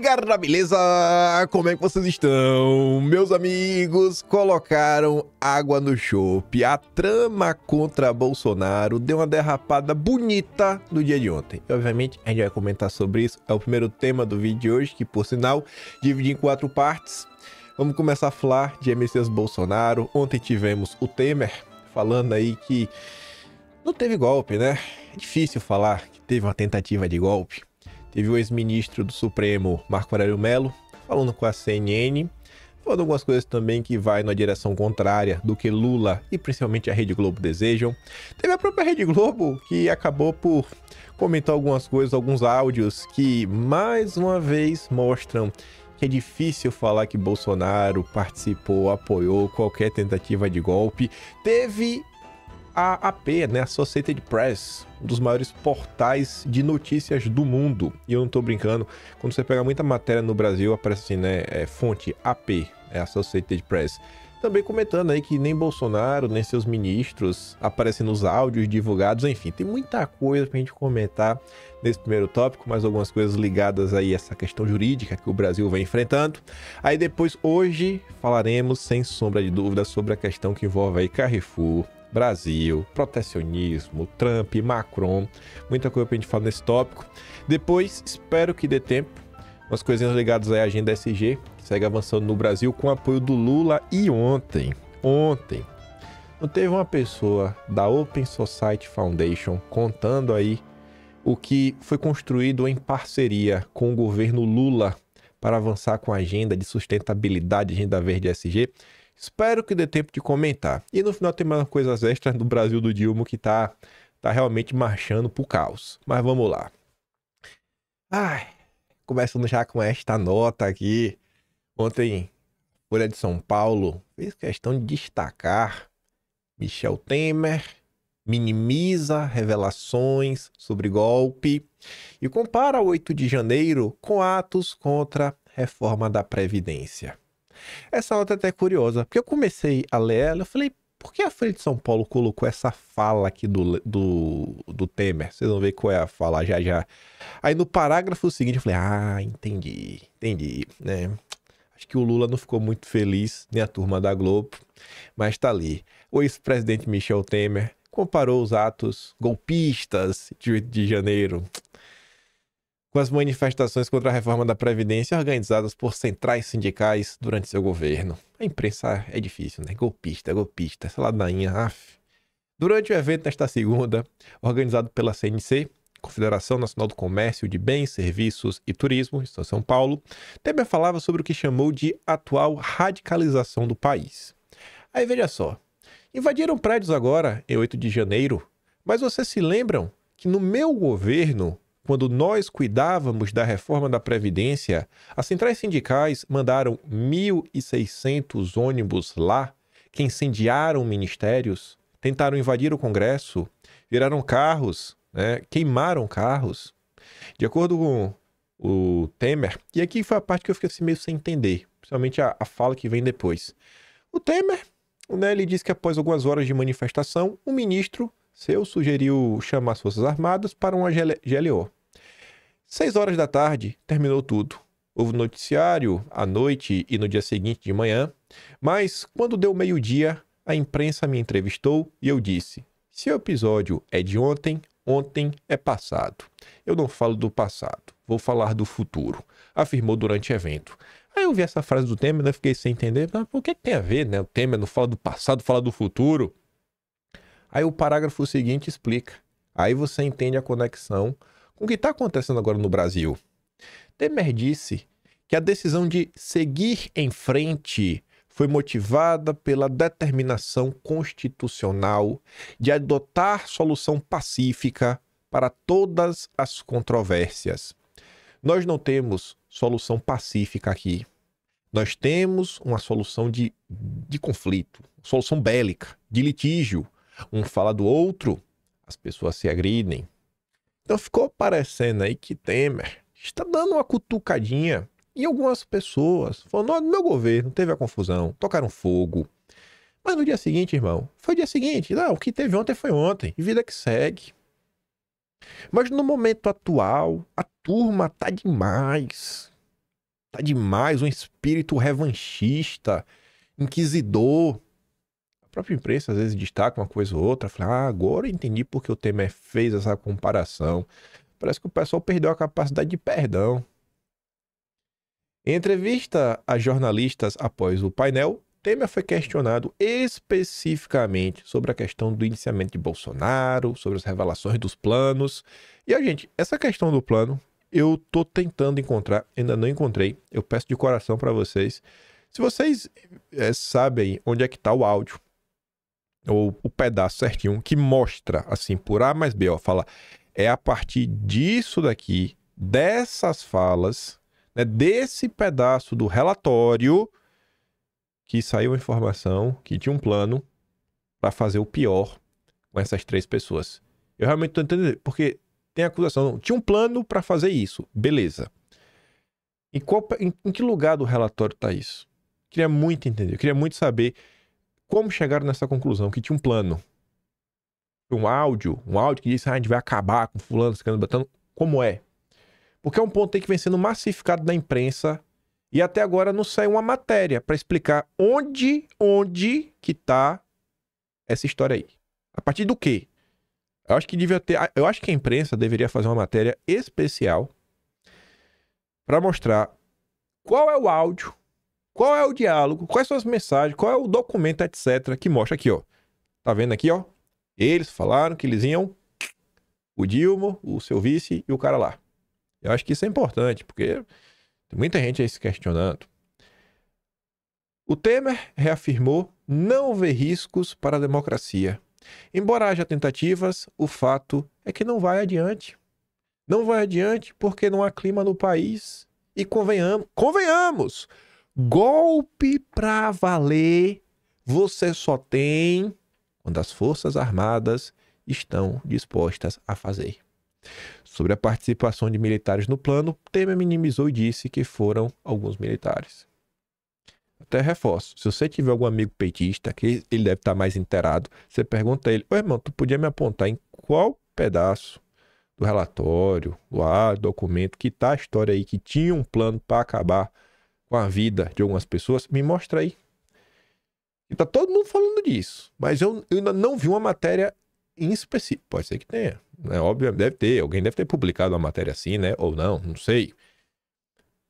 que galera, beleza? Como é que vocês estão? Meus amigos, colocaram água no chope. A trama contra Bolsonaro deu uma derrapada bonita no dia de ontem. E, obviamente, a gente vai comentar sobre isso. É o primeiro tema do vídeo de hoje, que, por sinal, dividi em quatro partes. Vamos começar a falar de MCs Bolsonaro. Ontem tivemos o Temer falando aí que não teve golpe, né? É difícil falar que teve uma tentativa de golpe Teve o ex-ministro do Supremo, Marco Aurélio Melo, falando com a CNN, falando algumas coisas também que vai na direção contrária do que Lula e principalmente a Rede Globo desejam. Teve a própria Rede Globo que acabou por comentar algumas coisas, alguns áudios que mais uma vez mostram que é difícil falar que Bolsonaro participou, apoiou qualquer tentativa de golpe. Teve AP, né, Associated Press, um dos maiores portais de notícias do mundo. E eu não estou brincando, quando você pega muita matéria no Brasil, aparece assim, né, é, fonte AP, é Associated Press. Também comentando aí que nem Bolsonaro, nem seus ministros aparecem nos áudios divulgados, enfim, tem muita coisa para a gente comentar nesse primeiro tópico, mais algumas coisas ligadas aí a essa questão jurídica que o Brasil vem enfrentando. Aí depois, hoje, falaremos sem sombra de dúvida sobre a questão que envolve aí Carrefour, Brasil, protecionismo, Trump, Macron, muita coisa pra gente falar nesse tópico. Depois, espero que dê tempo, umas coisinhas ligadas aí à agenda SG, que segue avançando no Brasil com apoio do Lula. E ontem, ontem, não teve uma pessoa da Open Society Foundation contando aí o que foi construído em parceria com o governo Lula para avançar com a agenda de sustentabilidade, agenda verde SG. Espero que dê tempo de comentar. E no final tem mais coisas extras do Brasil do Dilma que tá, tá realmente marchando pro caos. Mas vamos lá. Ai, começando já com esta nota aqui. Ontem, Folha de São Paulo fez questão de destacar Michel Temer minimiza revelações sobre golpe e compara o 8 de janeiro com atos contra reforma da Previdência. Essa nota é até curiosa, porque eu comecei a ler ela, eu falei, por que a Folha de São Paulo colocou essa fala aqui do, do, do Temer? Vocês vão ver qual é a fala já já. Aí no parágrafo seguinte eu falei, ah, entendi, entendi, né? Acho que o Lula não ficou muito feliz, nem a turma da Globo, mas tá ali. O ex-presidente Michel Temer comparou os atos golpistas de 8 de janeiro com as manifestações contra a reforma da Previdência organizadas por centrais sindicais durante seu governo. A imprensa é difícil, né? Golpista, golpista, essa ladainha, af. Durante o evento nesta segunda, organizado pela CNC, Confederação Nacional do Comércio de Bens, Serviços e Turismo, em São Paulo, Temer falava sobre o que chamou de atual radicalização do país. Aí veja só, invadiram prédios agora, em 8 de janeiro, mas vocês se lembram que no meu governo quando nós cuidávamos da reforma da Previdência, as centrais sindicais mandaram 1.600 ônibus lá, que incendiaram ministérios, tentaram invadir o Congresso, viraram carros, né, queimaram carros. De acordo com o Temer, e aqui foi a parte que eu fiquei assim meio sem entender, principalmente a, a fala que vem depois. O Temer, né, ele disse que após algumas horas de manifestação, o ministro seu sugeriu chamar as Forças Armadas para uma GLO. Seis horas da tarde, terminou tudo. Houve noticiário à noite e no dia seguinte de manhã, mas quando deu meio-dia, a imprensa me entrevistou e eu disse: se o episódio é de ontem, ontem é passado. Eu não falo do passado, vou falar do futuro, afirmou durante o evento. Aí eu vi essa frase do Temer, né? Fiquei sem entender, mas o que, que tem a ver, né? O Temer não fala do passado, fala do futuro. Aí o parágrafo seguinte explica. Aí você entende a conexão com o que está acontecendo agora no Brasil. Temer disse que a decisão de seguir em frente foi motivada pela determinação constitucional de adotar solução pacífica para todas as controvérsias. Nós não temos solução pacífica aqui. Nós temos uma solução de, de conflito, solução bélica, de litígio, um fala do outro, as pessoas se agridem. Então ficou parecendo aí que Temer está dando uma cutucadinha em algumas pessoas. Falando, no meu governo teve a confusão, tocaram fogo. Mas no dia seguinte, irmão, foi o dia seguinte. Não, o que teve ontem foi ontem. e Vida que segue. Mas no momento atual, a turma tá demais. Tá demais um espírito revanchista, inquisidor, própria imprensa às vezes destaca uma coisa ou outra, fala, ah, agora entendi porque o Temer fez essa comparação. Parece que o pessoal perdeu a capacidade de perdão. Em entrevista a jornalistas após o painel, Temer foi questionado especificamente sobre a questão do iniciamento de Bolsonaro, sobre as revelações dos planos. E, a gente, essa questão do plano eu tô tentando encontrar, ainda não encontrei. Eu peço de coração para vocês. Se vocês é, sabem onde é que tá o áudio ou o pedaço certinho que mostra assim por A mais B, ó, fala é a partir disso daqui, dessas falas, né, desse pedaço do relatório que saiu a informação que tinha um plano para fazer o pior com essas três pessoas. Eu realmente tô entendendo, porque tem acusação, tinha um plano para fazer isso, beleza. Em, qual, em, em que lugar do relatório está isso? queria muito entender, eu queria muito saber como chegaram nessa conclusão? Que tinha um plano. Um áudio, um áudio que disse, ah, a gente vai acabar com fulano, ficando batendo. Como é? Porque é um ponto que vem sendo massificado na imprensa e até agora não saiu uma matéria para explicar onde, onde que tá essa história aí. A partir do quê? Eu acho que devia ter, eu acho que a imprensa deveria fazer uma matéria especial para mostrar qual é o áudio qual é o diálogo? Quais são as mensagens? Qual é o documento, etc. Que mostra aqui, ó. Tá vendo aqui, ó? Eles falaram que eles iam o Dilma, o seu vice e o cara lá. Eu acho que isso é importante, porque tem muita gente aí se questionando. O Temer reafirmou não ver riscos para a democracia. Embora haja tentativas, o fato é que não vai adiante. Não vai adiante porque não há clima no país. E convenhamos, convenhamos, Golpe para valer você só tem quando as Forças Armadas estão dispostas a fazer. Sobre a participação de militares no plano, Temer minimizou e disse que foram alguns militares. Até reforço, se você tiver algum amigo petista, que ele deve estar tá mais inteirado, você pergunta a ele, ô irmão, tu podia me apontar em qual pedaço do relatório, do documento, que tá a história aí, que tinha um plano para acabar com a vida de algumas pessoas, me mostra aí. E tá todo mundo falando disso, mas eu, eu ainda não vi uma matéria em específico. Pode ser que tenha, né? Óbvio, deve ter, alguém deve ter publicado uma matéria assim, né? Ou não, não sei.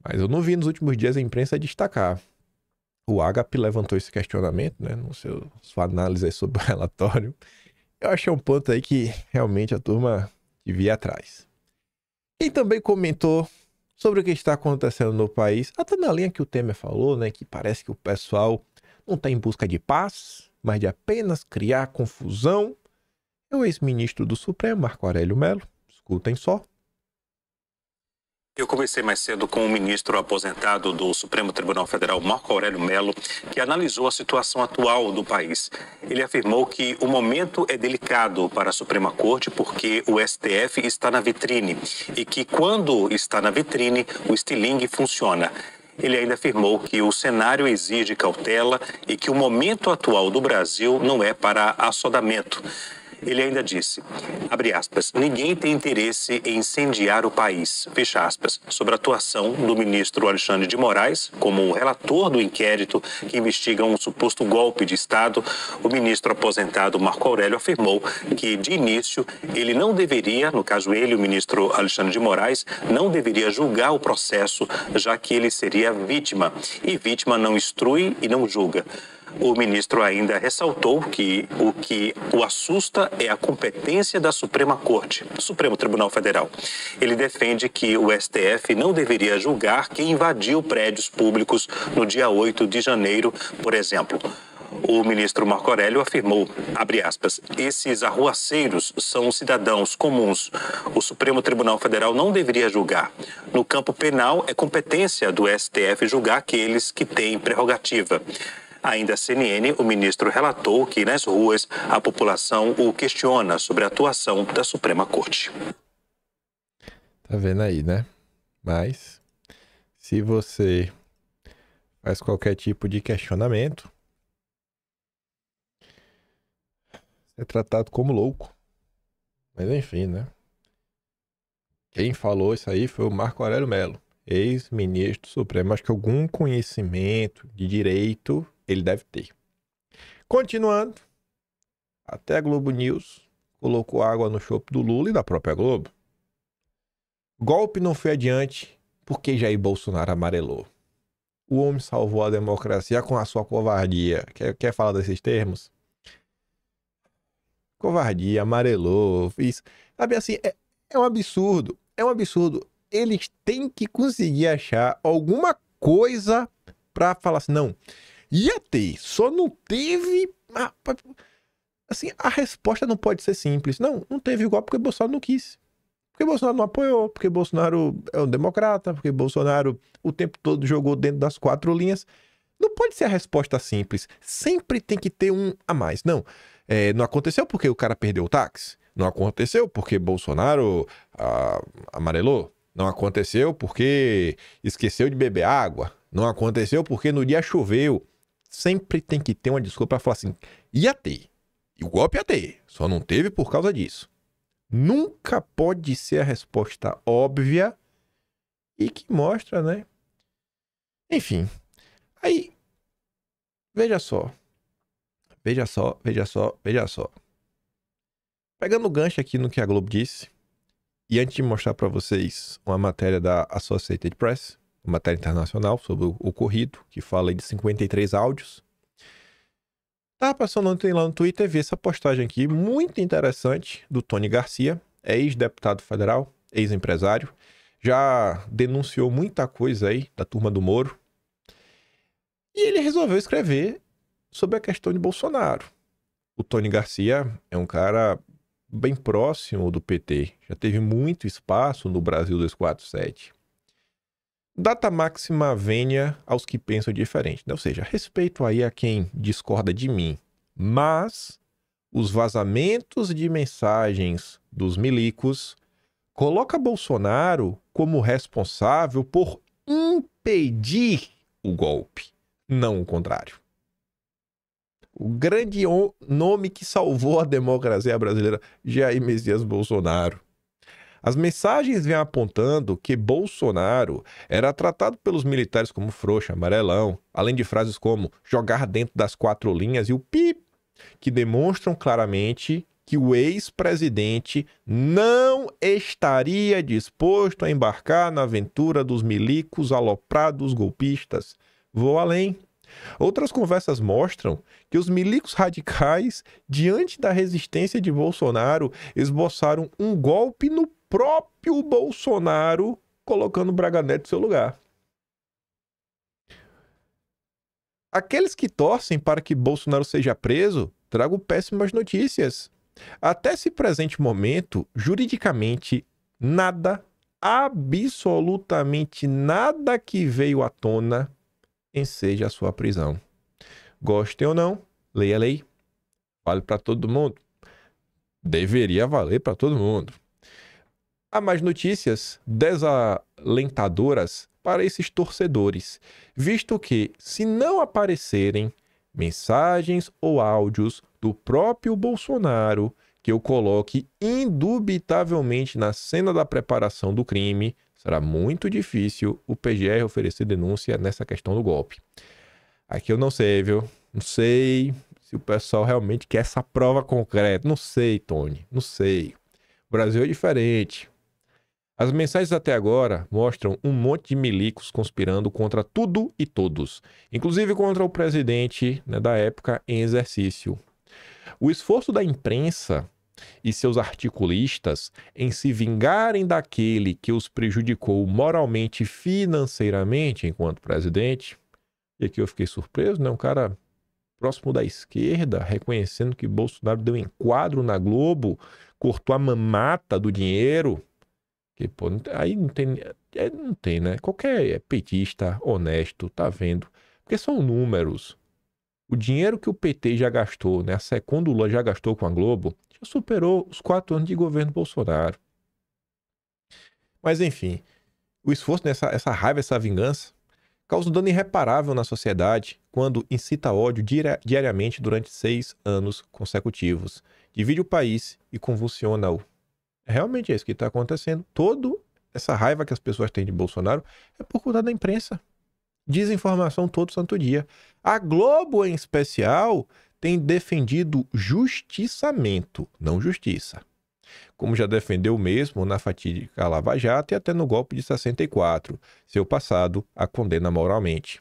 Mas eu não vi nos últimos dias a imprensa destacar. O Agap levantou esse questionamento, né? No seu sua análise sobre o relatório. Eu achei um ponto aí que realmente a turma devia atrás. Quem também comentou sobre o que está acontecendo no país, até na linha que o Temer falou, né, que parece que o pessoal não está em busca de paz, mas de apenas criar confusão. O ex-ministro do Supremo, Marco Aurélio Melo, escutem só. Eu conversei mais cedo com o ministro aposentado do Supremo Tribunal Federal, Marco Aurélio Melo, que analisou a situação atual do país. Ele afirmou que o momento é delicado para a Suprema Corte porque o STF está na vitrine e que quando está na vitrine, o estilingue funciona. Ele ainda afirmou que o cenário exige cautela e que o momento atual do Brasil não é para assodamento. Ele ainda disse, abre aspas, ninguém tem interesse em incendiar o país, fecha aspas, sobre a atuação do ministro Alexandre de Moraes como relator do inquérito que investiga um suposto golpe de Estado. O ministro aposentado Marco Aurélio afirmou que, de início, ele não deveria, no caso ele, o ministro Alexandre de Moraes, não deveria julgar o processo, já que ele seria vítima. E vítima não instrui e não julga. O ministro ainda ressaltou que o que o assusta é a competência da Suprema Corte, Supremo Tribunal Federal. Ele defende que o STF não deveria julgar quem invadiu prédios públicos no dia 8 de janeiro, por exemplo. O ministro Marco Aurélio afirmou, aspas, esses arruaceiros são cidadãos comuns. O Supremo Tribunal Federal não deveria julgar. No campo penal, é competência do STF julgar aqueles que têm prerrogativa. Ainda a CNN, o ministro relatou que nas ruas a população o questiona sobre a atuação da Suprema Corte. Tá vendo aí, né? Mas se você faz qualquer tipo de questionamento, é tratado como louco. Mas enfim, né? Quem falou isso aí foi o Marco Aurélio Melo, ex-ministro do Supremo. Acho que algum conhecimento de direito ele deve ter. Continuando, até a Globo News colocou água no chope do Lula e da própria Globo. Golpe não foi adiante porque Jair Bolsonaro amarelou. O homem salvou a democracia com a sua covardia. Quer, quer falar desses termos? Covardia, amarelou, fez. Sabe assim, é, é um absurdo. É um absurdo. Eles têm que conseguir achar alguma coisa para falar assim, não, Ia ter, só não teve. Assim, a resposta não pode ser simples. Não, não teve igual porque Bolsonaro não quis. Porque Bolsonaro não apoiou, porque Bolsonaro é um democrata, porque Bolsonaro o tempo todo jogou dentro das quatro linhas. Não pode ser a resposta simples. Sempre tem que ter um a mais. Não, é, não aconteceu porque o cara perdeu o táxi. Não aconteceu porque Bolsonaro ah, amarelou. Não aconteceu porque esqueceu de beber água. Não aconteceu porque no dia choveu sempre tem que ter uma desculpa para falar assim: ia ter. E o golpe ia ter. Só não teve por causa disso. Nunca pode ser a resposta óbvia e que mostra, né? Enfim. Aí. Veja só. Veja só, veja só, veja só. Pegando o gancho aqui no que a Globo disse, e antes de mostrar para vocês uma matéria da Associated Press, matéria internacional sobre o ocorrido, que fala de 53 áudios. Tá passando ontem lá no Twitter, vi essa postagem aqui, muito interessante, do Tony Garcia, é ex-deputado federal, ex-empresário, já denunciou muita coisa aí da turma do Moro. E ele resolveu escrever sobre a questão de Bolsonaro. O Tony Garcia é um cara bem próximo do PT, já teve muito espaço no Brasil 247. Data máxima venha aos que pensam diferente. Né? Ou seja, respeito aí a quem discorda de mim. Mas os vazamentos de mensagens dos milicos coloca Bolsonaro como responsável por impedir o golpe, não o contrário. O grande nome que salvou a democracia brasileira, Jair Messias Bolsonaro. As mensagens vêm apontando que Bolsonaro era tratado pelos militares como frouxo, amarelão, além de frases como jogar dentro das quatro linhas e o pip, que demonstram claramente que o ex-presidente não estaria disposto a embarcar na aventura dos milicos aloprados golpistas. Vou além. Outras conversas mostram que os milicos radicais, diante da resistência de Bolsonaro, esboçaram um golpe no próprio Bolsonaro colocando o Braga Neto no seu lugar. Aqueles que torcem para que Bolsonaro seja preso trago péssimas notícias. Até esse presente momento, juridicamente, nada, absolutamente nada que veio à tona enseja a sua prisão. Gostem ou não, leia a lei. Vale para todo mundo. Deveria valer para todo mundo. Há mais notícias desalentadoras para esses torcedores, visto que, se não aparecerem mensagens ou áudios do próprio Bolsonaro que eu coloque indubitavelmente na cena da preparação do crime, será muito difícil o PGR oferecer denúncia nessa questão do golpe. Aqui eu não sei, viu? Não sei se o pessoal realmente quer essa prova concreta. Não sei, Tony. Não sei. O Brasil é diferente. As mensagens até agora mostram um monte de milicos conspirando contra tudo e todos, inclusive contra o presidente né, da época em exercício. O esforço da imprensa e seus articulistas em se vingarem daquele que os prejudicou moralmente e financeiramente enquanto presidente, e aqui eu fiquei surpreso, né? Um cara próximo da esquerda, reconhecendo que Bolsonaro deu enquadro na Globo, cortou a mamata do dinheiro que, pô, aí não tem. É, não tem, né? Qualquer petista honesto tá vendo. Porque são números. O dinheiro que o PT já gastou, né? A segunda Lula já gastou com a Globo, já superou os quatro anos de governo Bolsonaro. Mas enfim, o esforço, nessa, essa raiva, essa vingança, causa um dano irreparável na sociedade quando incita ódio diariamente durante seis anos consecutivos, divide o país e convulsiona-o Realmente é isso que está acontecendo. Toda essa raiva que as pessoas têm de Bolsonaro é por conta da imprensa. Desinformação todo santo dia. A Globo, em especial, tem defendido justiçamento, não justiça. Como já defendeu mesmo na fatídica Lava Jato e até no golpe de 64. Seu passado a condena moralmente.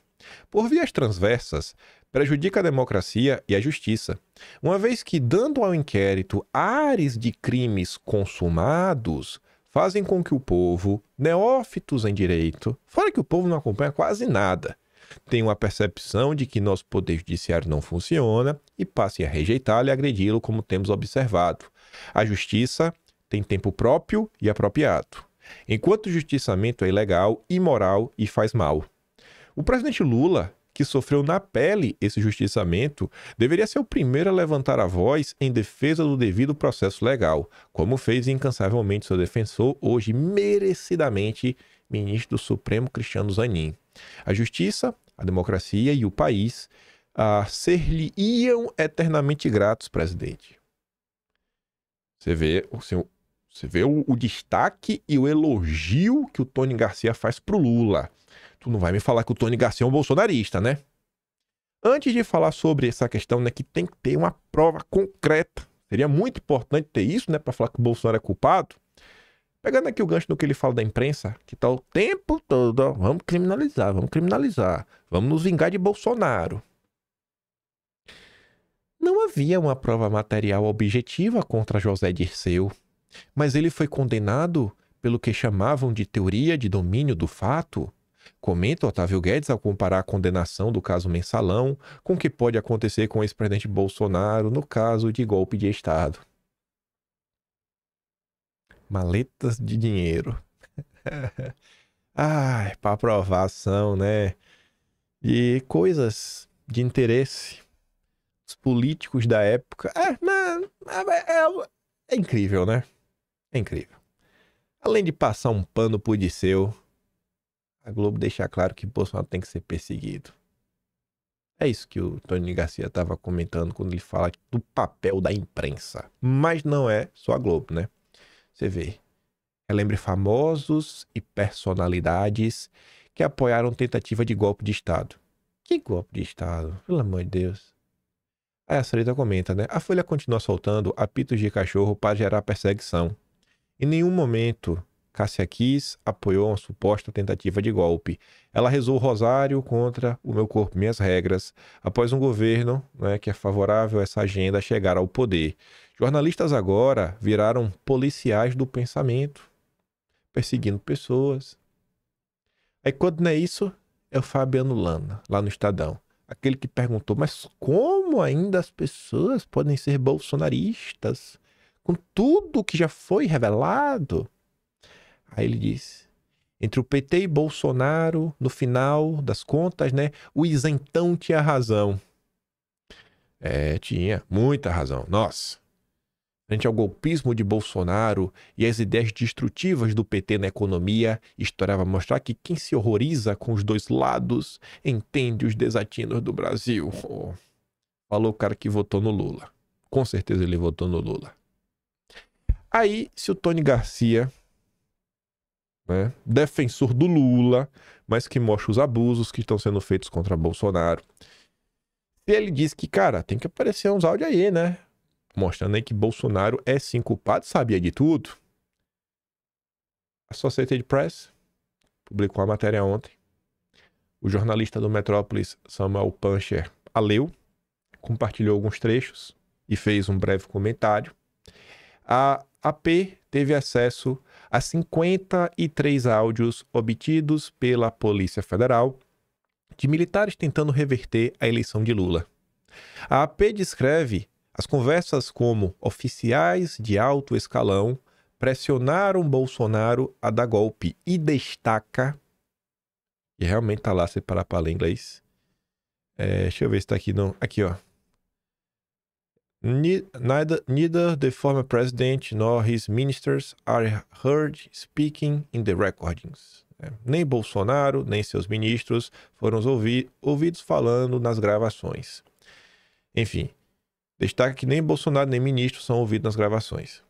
Por vias transversas, prejudica a democracia e a justiça, uma vez que, dando ao inquérito ares de crimes consumados, fazem com que o povo, neófitos em direito, fora que o povo não acompanha quase nada, tenha uma percepção de que nosso poder judiciário não funciona e passe a rejeitá-lo e agredi-lo, como temos observado. A justiça tem tempo próprio e apropriado, enquanto o justiçamento é ilegal, imoral e faz mal. O presidente Lula que sofreu na pele esse justiçamento, deveria ser o primeiro a levantar a voz em defesa do devido processo legal, como fez incansavelmente seu defensor, hoje merecidamente ministro do Supremo Cristiano Zanin. A justiça, a democracia e o país a ser-lhe-iam eternamente gratos, presidente. Você vê, assim, você vê o, o, destaque e o elogio que o Tony Garcia faz para o Lula tu não vai me falar que o Tony Garcia é um bolsonarista, né? Antes de falar sobre essa questão, né, que tem que ter uma prova concreta, seria muito importante ter isso, né, para falar que o Bolsonaro é culpado. Pegando aqui o gancho do que ele fala da imprensa, que tá o tempo todo, ó, vamos criminalizar, vamos criminalizar, vamos nos vingar de Bolsonaro. Não havia uma prova material objetiva contra José Dirceu, mas ele foi condenado pelo que chamavam de teoria de domínio do fato Comenta Otávio Guedes ao comparar a condenação do caso Mensalão com o que pode acontecer com o ex-presidente Bolsonaro no caso de golpe de Estado. Maletas de dinheiro. Ai, para aprovação, né? E coisas de interesse. Os políticos da época. É, não, é, é incrível, né? É incrível. Além de passar um pano pro Disseu, a Globo deixar claro que Bolsonaro tem que ser perseguido. É isso que o Tony Garcia estava comentando quando ele fala do papel da imprensa. Mas não é só a Globo, né? Você vê. Relembre famosos e personalidades que apoiaram tentativa de golpe de Estado. Que golpe de Estado? Pelo amor de Deus. Aí a Sarita comenta, né? A Folha continua soltando apitos de cachorro para gerar perseguição. Em nenhum momento Cássia Kiss apoiou uma suposta tentativa de golpe. Ela rezou o rosário contra o meu corpo, minhas regras, após um governo né, que é favorável a essa agenda chegar ao poder. Jornalistas agora viraram policiais do pensamento, perseguindo pessoas. Aí quando não é isso, é o Fabiano Lana, lá no Estadão. Aquele que perguntou, mas como ainda as pessoas podem ser bolsonaristas? Com tudo que já foi revelado? Aí ele disse: entre o PT e Bolsonaro, no final das contas, né, o isentão tinha razão. É, tinha muita razão. Nossa. Frente ao golpismo de Bolsonaro e às ideias destrutivas do PT na economia, estourava mostrar que quem se horroriza com os dois lados entende os desatinos do Brasil. Oh. Falou o cara que votou no Lula. Com certeza ele votou no Lula. Aí, se o Tony Garcia né? defensor do Lula, mas que mostra os abusos que estão sendo feitos contra Bolsonaro. E ele diz que, cara, tem que aparecer uns áudios aí, né? Mostrando aí que Bolsonaro é sim culpado, sabia de tudo. A Associated Press publicou a matéria ontem. O jornalista do Metrópolis, Samuel Pancher, a leu, compartilhou alguns trechos e fez um breve comentário. A AP teve acesso a 53 áudios obtidos pela Polícia Federal de militares tentando reverter a eleição de Lula. A AP descreve as conversas como oficiais de alto escalão pressionaram Bolsonaro a dar golpe e destaca. E realmente tá lá, separado para ler inglês. É, deixa eu ver se tá aqui. Não. Aqui, ó. Neither, neither the former president nor his ministers are heard speaking in the recordings. É, nem Bolsonaro, nem seus ministros foram ouvi ouvidos falando nas gravações. Enfim, destaca que nem Bolsonaro nem ministro são ouvidos nas gravações.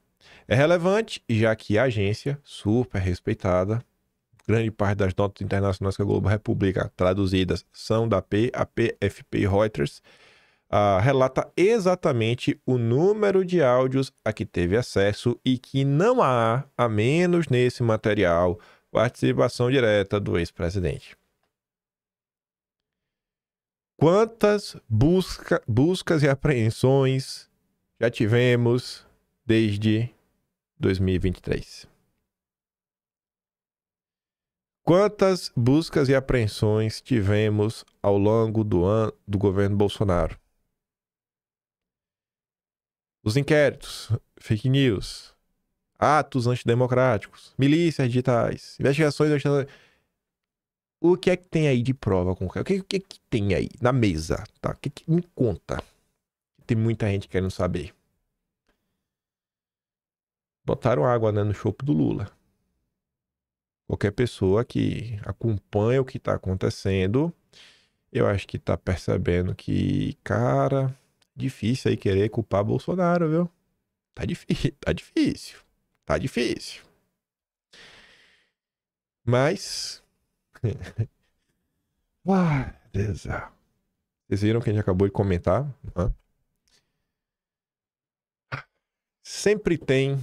É relevante, já que a agência, super respeitada, grande parte das notas internacionais que a Globo republica traduzidas são da P, a FP e Reuters, ah, relata exatamente o número de áudios a que teve acesso e que não há, a menos nesse material, participação direta do ex-presidente. Quantas busca, buscas e apreensões já tivemos desde 2023? Quantas buscas e apreensões tivemos ao longo do ano do governo Bolsonaro? Os inquéritos, fake news, atos antidemocráticos, milícias digitais, investigações. O que é que tem aí de prova concreta? O que, o que é que tem aí na mesa? Tá? O que, é que me conta? Tem muita gente querendo saber. Botaram água né, no chope do Lula. Qualquer pessoa que acompanha o que está acontecendo, eu acho que está percebendo que, cara, difícil aí querer culpar Bolsonaro, viu? Tá difícil, tá difícil. Tá difícil. Mas. Beleza. Vocês viram quem acabou de comentar? Né? Sempre tem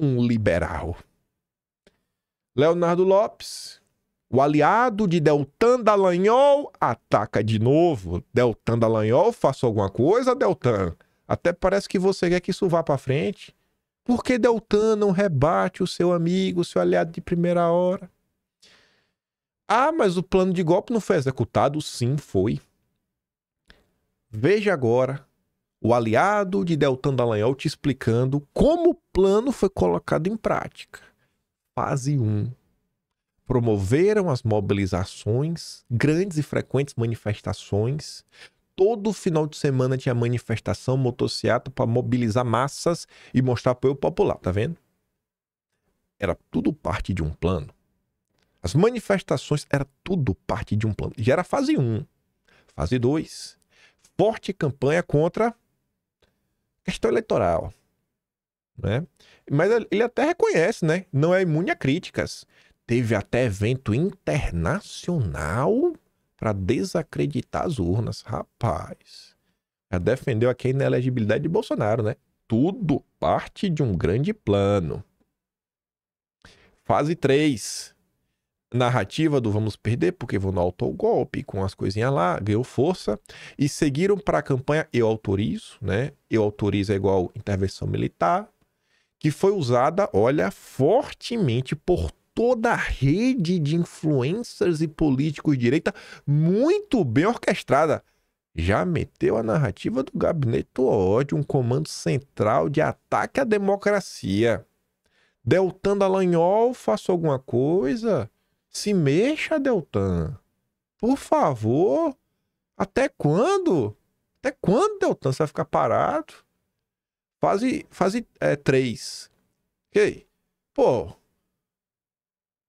um liberal. Leonardo Lopes o aliado de Deltan Dallagnol ataca de novo. Deltan Dallagnol, faça alguma coisa, Deltan. Até parece que você quer que isso vá para frente. Por que Deltan não rebate o seu amigo, o seu aliado de primeira hora? Ah, mas o plano de golpe não foi executado? Sim, foi. Veja agora o aliado de Deltan Dallagnol te explicando como o plano foi colocado em prática. Fase 1, promoveram as mobilizações, grandes e frequentes manifestações. Todo final de semana tinha manifestação, motocicleta para mobilizar massas e mostrar apoio popular, tá vendo? Era tudo parte de um plano. As manifestações era tudo parte de um plano. Já era fase 1. Fase 2. Forte campanha contra questão eleitoral. Né? Mas ele até reconhece, né? Não é imune a críticas. Teve até evento internacional para desacreditar as urnas. Rapaz, já defendeu aqui a inelegibilidade de Bolsonaro, né? Tudo parte de um grande plano. Fase 3. Narrativa do vamos perder porque vou no autogolpe com as coisinhas lá, ganhou força. E seguiram para a campanha Eu Autorizo, né? Eu Autorizo é igual intervenção militar, que foi usada, olha, fortemente por toda a rede de influencers e políticos de direita muito bem orquestrada. Já meteu a narrativa do gabinete do ódio, um comando central de ataque à democracia. Deltan Dallagnol, faça alguma coisa. Se mexa, Deltan. Por favor. Até quando? Até quando, Deltan? Você vai ficar parado? Fase 3. Fase, é, três. ok? Pô,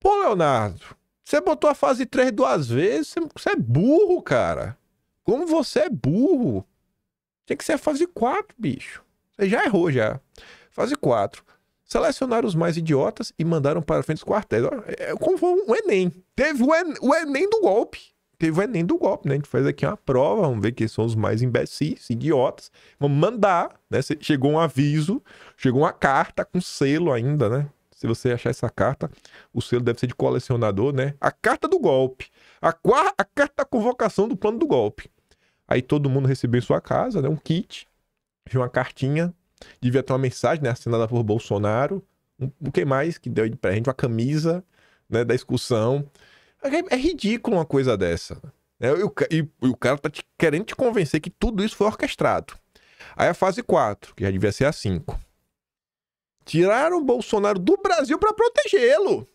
Pô, Leonardo, você botou a fase 3 duas vezes, você é burro, cara. Como você é burro. Tem que ser a fase 4, bicho. Você já errou, já. Fase 4. Selecionaram os mais idiotas e mandaram para frente os quartéis. É, é como foi um Enem. Teve o, o Enem do golpe teve o Enem do golpe, né? A gente faz aqui uma prova, vamos ver quem são os mais imbecis, idiotas. Vamos mandar, né? Chegou um aviso, chegou uma carta com selo ainda, né? Se você achar essa carta, o selo deve ser de colecionador, né? A carta do golpe. A, quarta, a carta da convocação do plano do golpe. Aí todo mundo recebeu em sua casa, né? Um kit, uma cartinha, devia ter uma mensagem, né? Assinada por Bolsonaro. Um, o que mais que deu pra gente? Uma camisa, né? Da excursão. É, é ridículo uma coisa dessa. Né? E, e, e, o cara tá te, querendo te convencer que tudo isso foi orquestrado. Aí a fase 4, que já devia ser a 5. Tiraram Bolsonaro do Brasil para protegê-lo.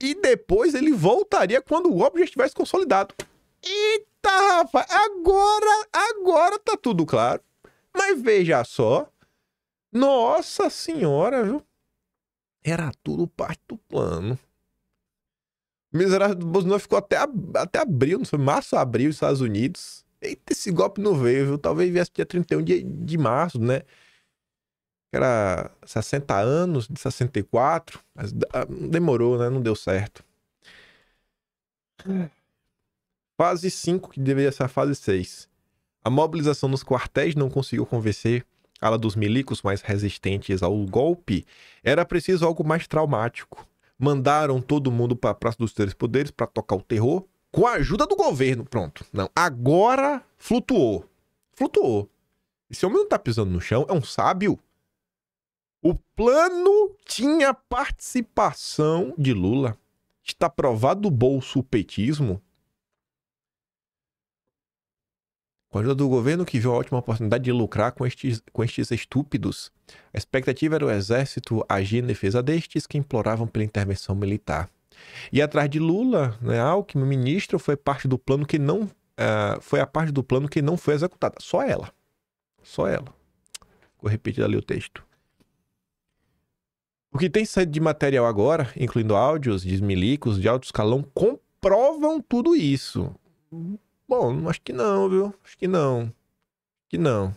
E depois ele voltaria quando o golpe já estivesse consolidado. Eita, rapaz, agora, agora tá tudo claro. Mas veja só. Nossa senhora, viu? Era tudo parte do plano. O miserável do Bolsonaro ficou até, até abril, não foi? Março, abril, Estados Unidos. Eita, esse golpe não veio, viu? Talvez viesse dia 31 de, de março, né? era 60 anos, de 64, mas ah, demorou, né? Não deu certo. Fase 5, que deveria ser a fase 6. A mobilização nos quartéis não conseguiu convencer ala dos milicos mais resistentes ao golpe. Era preciso algo mais traumático. Mandaram todo mundo para a Praça dos Três Poderes para tocar o terror com a ajuda do governo. Pronto. Não, agora flutuou. Flutuou. Esse homem não tá pisando no chão, é um sábio. O plano tinha participação de Lula. Está provado o bolso o petismo. Com a ajuda do governo que viu a ótima oportunidade de lucrar com estes, com estes estúpidos. A expectativa era o exército agir em defesa destes que imploravam pela intervenção militar. E atrás de Lula, né, Alckmin, ministro, foi parte do plano que não. Uh, foi a parte do plano que não foi executada. Só ela. Só ela. Vou repetir ali o texto. O que tem saído de material agora, incluindo áudios de milicos de alto escalão, comprovam tudo isso. Bom, acho que não, viu? Acho que não. Que não.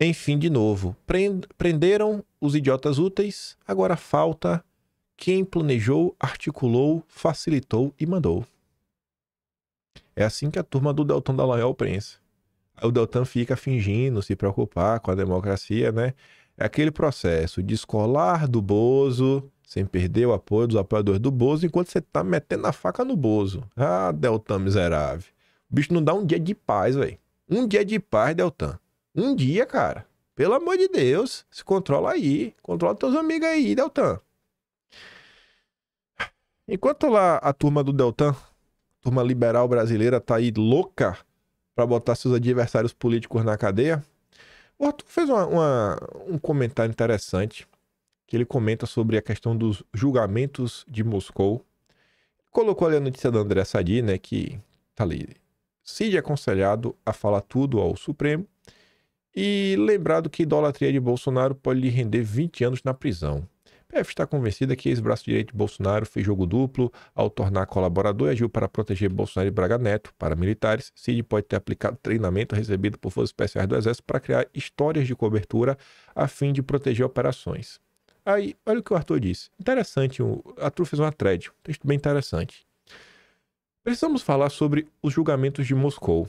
Enfim, de novo, prenderam os idiotas úteis, agora falta quem planejou, articulou, facilitou e mandou. É assim que a turma do Deltan Loyal pensa. O Deltan fica fingindo se preocupar com a democracia, né? É aquele processo de escolar do Bozo, sem perder o apoio dos apoiadores do Bozo, enquanto você tá metendo a faca no Bozo. Ah, Deltan miserável. O bicho não dá um dia de paz, velho. Um dia de paz, Deltan. Um dia, cara. Pelo amor de Deus, se controla aí. Controla teus amigos aí, Deltan. Enquanto lá a turma do Deltan, turma liberal brasileira, tá aí louca para botar seus adversários políticos na cadeia, o Arthur fez uma, uma, um comentário interessante, que ele comenta sobre a questão dos julgamentos de Moscou. Colocou ali a notícia da André Sadi, né, que tá ali. Cid é aconselhado a falar tudo ao Supremo e lembrado que idolatria de Bolsonaro pode lhe render 20 anos na prisão. PF está convencida que ex-braço direito de Bolsonaro fez jogo duplo ao tornar colaborador e agiu para proteger Bolsonaro e Braga Neto. Para militares, Cid pode ter aplicado treinamento recebido por forças especiais do Exército para criar histórias de cobertura a fim de proteger operações. Aí, olha o que o Arthur disse. Interessante, o Tru fez uma thread, um texto bem interessante. Precisamos falar sobre os julgamentos de Moscou.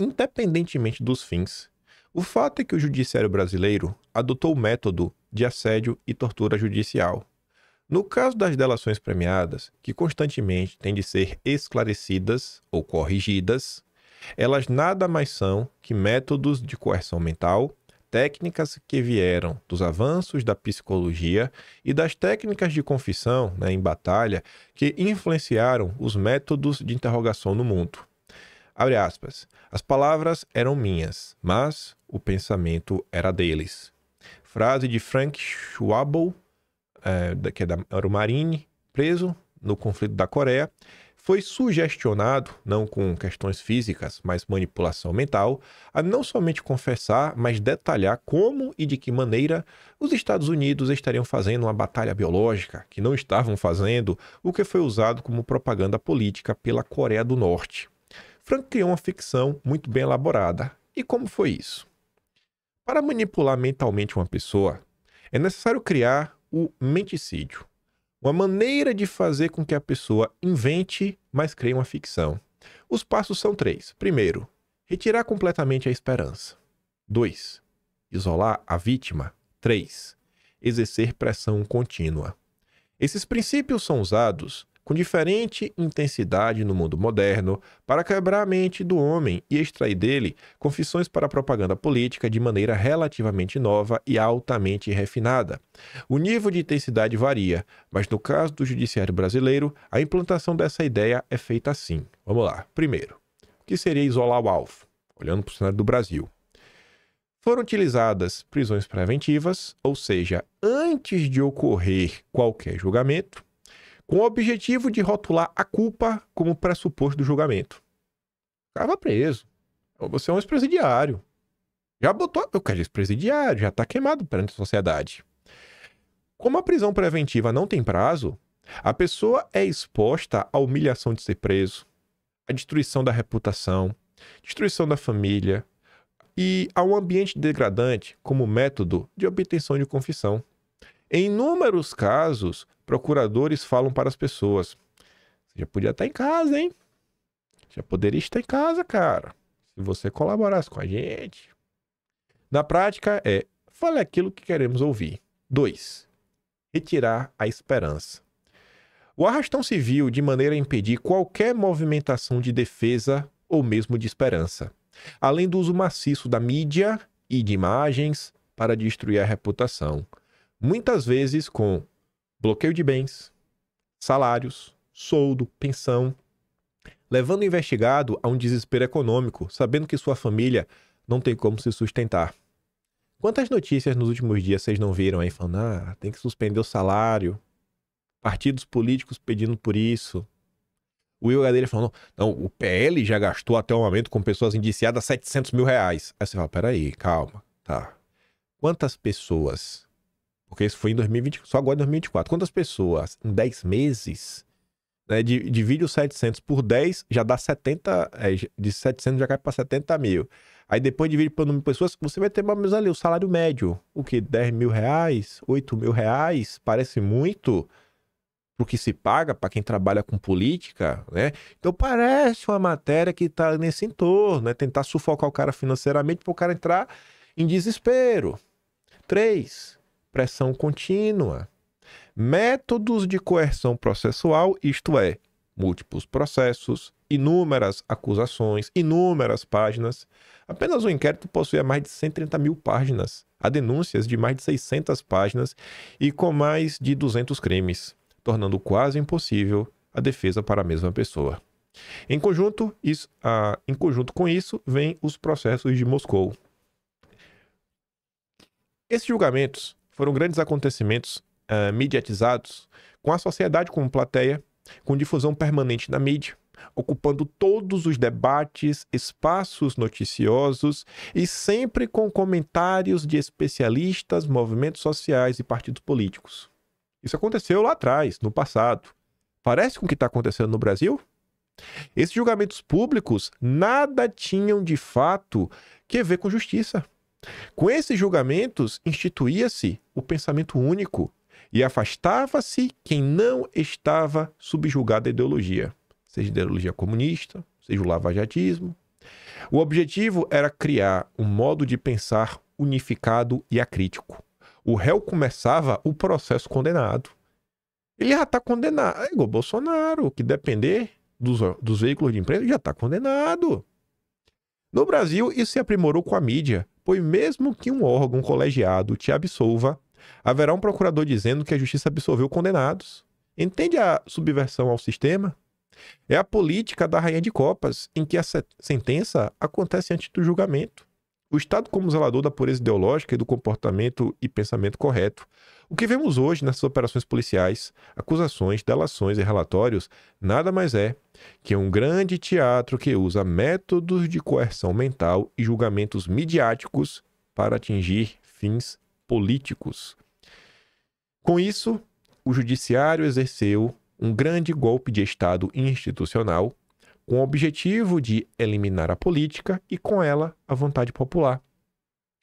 Independentemente dos fins, o fato é que o judiciário brasileiro adotou o método de assédio e tortura judicial. No caso das delações premiadas, que constantemente têm de ser esclarecidas ou corrigidas, elas nada mais são que métodos de coerção mental, técnicas que vieram dos avanços da psicologia e das técnicas de confissão né, em batalha que influenciaram os métodos de interrogação no mundo. Abre aspas. As palavras eram minhas, mas o pensamento era deles. Frase de Frank Schwabel, é, que é da, era preso no conflito da Coreia, foi sugestionado, não com questões físicas, mas manipulação mental, a não somente confessar, mas detalhar como e de que maneira os Estados Unidos estariam fazendo uma batalha biológica, que não estavam fazendo, o que foi usado como propaganda política pela Coreia do Norte. Frank criou uma ficção muito bem elaborada. E como foi isso? Para manipular mentalmente uma pessoa, é necessário criar o menticídio uma maneira de fazer com que a pessoa invente, mas crie uma ficção. Os passos são três. Primeiro, retirar completamente a esperança. dois, Isolar a vítima. três, Exercer pressão contínua. Esses princípios são usados com diferente intensidade no mundo moderno, para quebrar a mente do homem e extrair dele confissões para a propaganda política de maneira relativamente nova e altamente refinada. O nível de intensidade varia, mas no caso do judiciário brasileiro, a implantação dessa ideia é feita assim. Vamos lá. Primeiro, o que seria isolar o alvo? Olhando para o cenário do Brasil. Foram utilizadas prisões preventivas, ou seja, antes de ocorrer qualquer julgamento, com o objetivo de rotular a culpa como pressuposto do julgamento. O cara vai preso. Você é um ex-presidiário. Já botou. O cara é ex-presidiário, já está queimado perante a sociedade. Como a prisão preventiva não tem prazo, a pessoa é exposta à humilhação de ser preso, à destruição da reputação, destruição da família e a um ambiente degradante como método de obtenção de confissão. Em inúmeros casos, procuradores falam para as pessoas: você já podia estar em casa, hein? Já poderia estar em casa, cara, se você colaborasse com a gente. Na prática, é fale aquilo que queremos ouvir. 2. Retirar a esperança. O arrastão civil de maneira a impedir qualquer movimentação de defesa ou mesmo de esperança, além do uso maciço da mídia e de imagens para destruir a reputação, Muitas vezes com bloqueio de bens, salários, soldo, pensão, levando o investigado a um desespero econômico, sabendo que sua família não tem como se sustentar. Quantas notícias nos últimos dias vocês não viram aí falando, ah, tem que suspender o salário, partidos políticos pedindo por isso. O Will Gadeira falando, não, o PL já gastou até o momento com pessoas indiciadas 700 mil reais. Aí você fala, peraí, calma, tá. Quantas pessoas porque isso foi em 2020, só agora em 2024. Quantas pessoas em 10 meses, né, divide os 700 por 10, já dá 70, é, de 700 já cai para 70 mil. Aí depois divide por número de pessoas, você vai ter mais ou menos ali o salário médio. O que? 10 mil reais? 8 mil reais? Parece muito pro que se paga para quem trabalha com política, né? Então parece uma matéria que está nesse entorno, né? Tentar sufocar o cara financeiramente para o cara entrar em desespero. Três, pressão contínua. Métodos de coerção processual, isto é, múltiplos processos, inúmeras acusações, inúmeras páginas. Apenas o inquérito possuía mais de 130 mil páginas, há denúncias de mais de 600 páginas e com mais de 200 crimes, tornando quase impossível a defesa para a mesma pessoa. Em conjunto, isso, ah, em conjunto com isso, vêm os processos de Moscou. Esses julgamentos foram grandes acontecimentos uh, mediatizados com a sociedade como plateia, com difusão permanente na mídia, ocupando todos os debates, espaços noticiosos e sempre com comentários de especialistas, movimentos sociais e partidos políticos. Isso aconteceu lá atrás, no passado. Parece com o que está acontecendo no Brasil? Esses julgamentos públicos nada tinham de fato que ver com justiça. Com esses julgamentos, instituía-se o pensamento único e afastava-se quem não estava subjugado à ideologia, seja ideologia comunista, seja o lavajatismo. O objetivo era criar um modo de pensar unificado e acrítico. O réu começava o processo condenado. Ele já está condenado. É igual Bolsonaro, que depender dos, dos veículos de imprensa, já está condenado. No Brasil, isso se aprimorou com a mídia Pois mesmo que um órgão colegiado te absolva, haverá um procurador dizendo que a justiça absolveu condenados. Entende a subversão ao sistema? É a política da rainha de copas, em que a sentença acontece antes do julgamento o Estado como zelador da pureza ideológica e do comportamento e pensamento correto. O que vemos hoje nessas operações policiais, acusações, delações e relatórios nada mais é que um grande teatro que usa métodos de coerção mental e julgamentos midiáticos para atingir fins políticos. Com isso, o judiciário exerceu um grande golpe de Estado institucional com o objetivo de eliminar a política e com ela a vontade popular.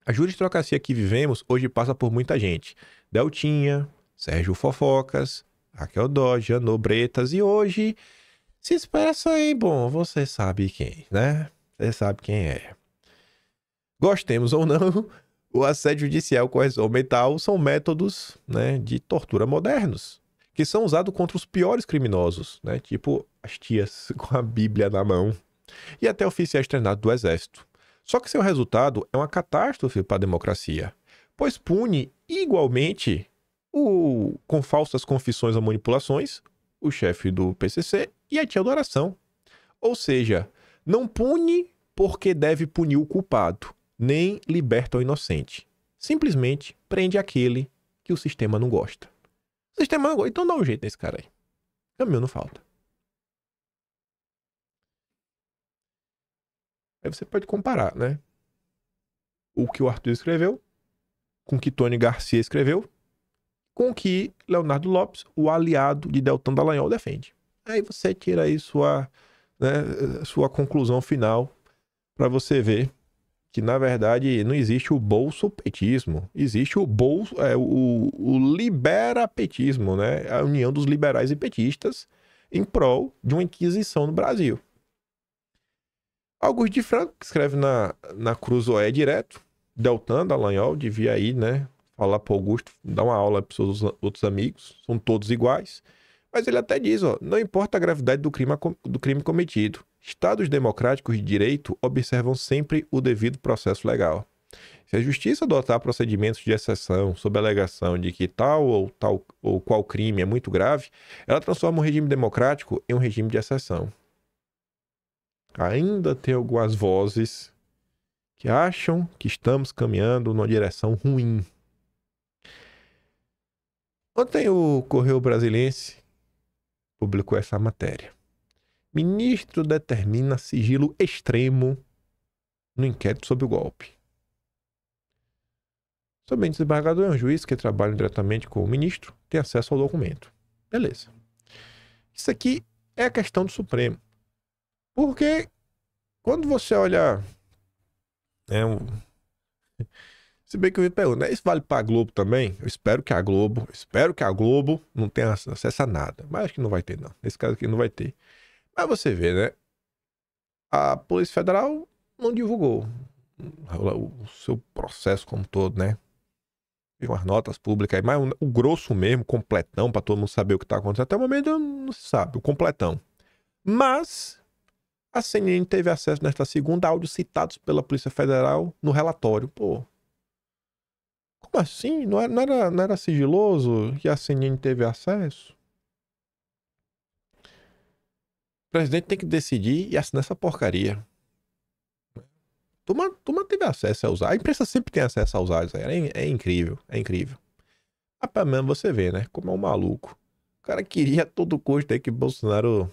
A juristrocracia que vivemos hoje passa por muita gente. Deltinha, Sérgio Fofocas, Raquel Doja, Nobretas e hoje se expressa aí, bom, você sabe quem, né? Você sabe quem é. Gostemos ou não, o assédio judicial, correção mental são métodos né, de tortura modernos que são usados contra os piores criminosos, né? Tipo as tias com a Bíblia na mão e até oficiais treinados do exército. Só que seu resultado é uma catástrofe para a democracia, pois pune igualmente o com falsas confissões ou manipulações o chefe do PCC e a tia do Oração. Ou seja, não pune porque deve punir o culpado, nem liberta o inocente. Simplesmente prende aquele que o sistema não gosta sistema têm mágoa, então dá um jeito nesse cara aí. Caminho não falta. Aí você pode comparar, né? O que o Arthur escreveu, com o que Tony Garcia escreveu, com o que Leonardo Lopes, o aliado de Deltan Dallagnol, defende. Aí você tira aí sua, né, sua conclusão final para você ver que na verdade não existe o bolsopetismo, existe o bolso, é, o, o liberapetismo, né? A união dos liberais e petistas em prol de uma inquisição no Brasil. Augusto de Franco, que escreve na, na Oé direto, Deltan Dallagnol, devia aí, né, falar para Augusto, dar uma aula para seus outros amigos, são todos iguais. Mas ele até diz, ó, não importa a gravidade do crime, do crime cometido, Estados democráticos de direito observam sempre o devido processo legal. Se a justiça adotar procedimentos de exceção sob a alegação de que tal ou tal ou qual crime é muito grave, ela transforma um regime democrático em um regime de exceção. Ainda tem algumas vozes que acham que estamos caminhando numa direção ruim. Ontem o Correio Brasilense publicou essa matéria. Ministro determina sigilo extremo no inquérito sobre o golpe. Somente o desembargador é um juiz que trabalha diretamente com o ministro, tem acesso ao documento. Beleza. Isso aqui é a questão do Supremo. Porque quando você olha. É um... Se bem que eu me pergunto, né? Isso vale para a Globo também? Eu espero que a Globo, espero que a Globo não tenha acesso a nada. Mas acho que não vai ter, não. Nesse caso aqui não vai ter. Aí você vê, né? A Polícia Federal não divulgou o seu processo como todo, né? E umas notas públicas aí, mas o grosso mesmo, completão, para todo mundo saber o que tá acontecendo. Até o momento não se sabe, o completão. Mas a CNN teve acesso nesta segunda a áudios citados pela Polícia Federal no relatório. Pô, como assim? Não era, não era, não era sigiloso que a CNN teve acesso? O presidente tem que decidir e assinar essa porcaria. Toma, toma, teve acesso a usar. A imprensa sempre tem acesso aos áudios. É, é incrível, é incrível. Até ah, mesmo você vê, né? Como é um maluco. O cara queria a todo custo aí que Bolsonaro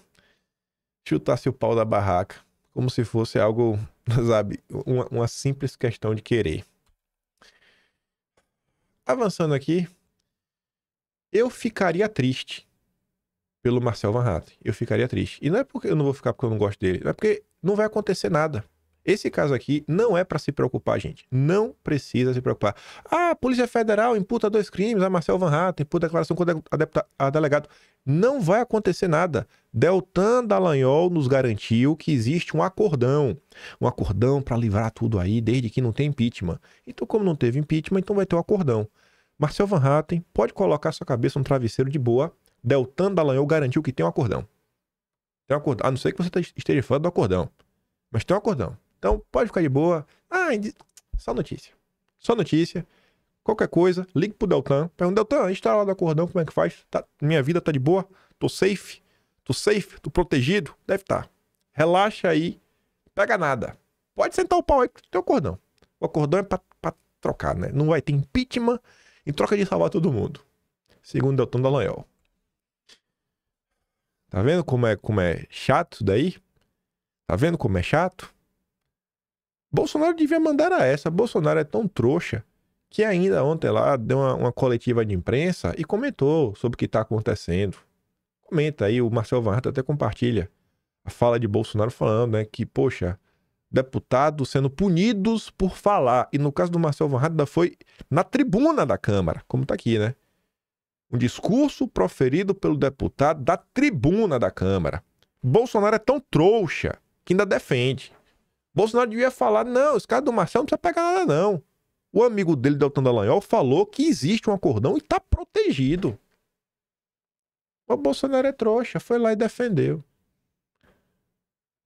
chutasse o pau da barraca. Como se fosse algo, sabe, uma, uma simples questão de querer. Avançando aqui, eu ficaria triste pelo Marcel Van Hatten. Eu ficaria triste. E não é porque eu não vou ficar porque eu não gosto dele, é porque não vai acontecer nada. Esse caso aqui não é para se preocupar, gente. Não precisa se preocupar. Ah, a Polícia Federal imputa dois crimes a Marcel Van Hatten por declaração contra a, deputa, a delegado. Não vai acontecer nada. Deltan Dallagnol nos garantiu que existe um acordão. Um acordão para livrar tudo aí, desde que não tem impeachment. Então, como não teve impeachment, então vai ter um acordão. Marcel Van Hatten pode colocar sua cabeça no travesseiro de boa Deltan Dallagnol garantiu que tem um acordão. Tem um acordão. A não ser que você esteja fã do acordão. Mas tem um acordão. Então pode ficar de boa. Ah, só notícia. Só notícia. Qualquer coisa, ligue pro Deltan. Pergunta, Deltan, a gente tá lá do acordão, como é que faz? Tá, minha vida tá de boa? Tô safe? Tô safe? Tô protegido? Deve estar. Tá. Relaxa aí. Pega nada. Pode sentar o pau aí, tem o acordão. O acordão é pra, pra trocar, né? Não vai ter impeachment em troca de salvar todo mundo. Segundo Deltan Dallagnol. Tá vendo como é, como é chato daí? Tá vendo como é chato? Bolsonaro devia mandar a essa. Bolsonaro é tão trouxa que ainda ontem lá deu uma, uma coletiva de imprensa e comentou sobre o que está acontecendo. Comenta aí, o Marcel van Varta até compartilha a fala de Bolsonaro falando, né, que, poxa, deputados sendo punidos por falar. E no caso do Marcel Van Hatten, foi na tribuna da Câmara, como tá aqui, né? Um discurso proferido pelo deputado da tribuna da Câmara. Bolsonaro é tão trouxa que ainda defende. Bolsonaro devia falar: não, os caras do Marcelo não precisa pegar nada, não. O amigo dele, Deltan Dallagnol, falou que existe um acordão e está protegido. O Bolsonaro é trouxa, foi lá e defendeu.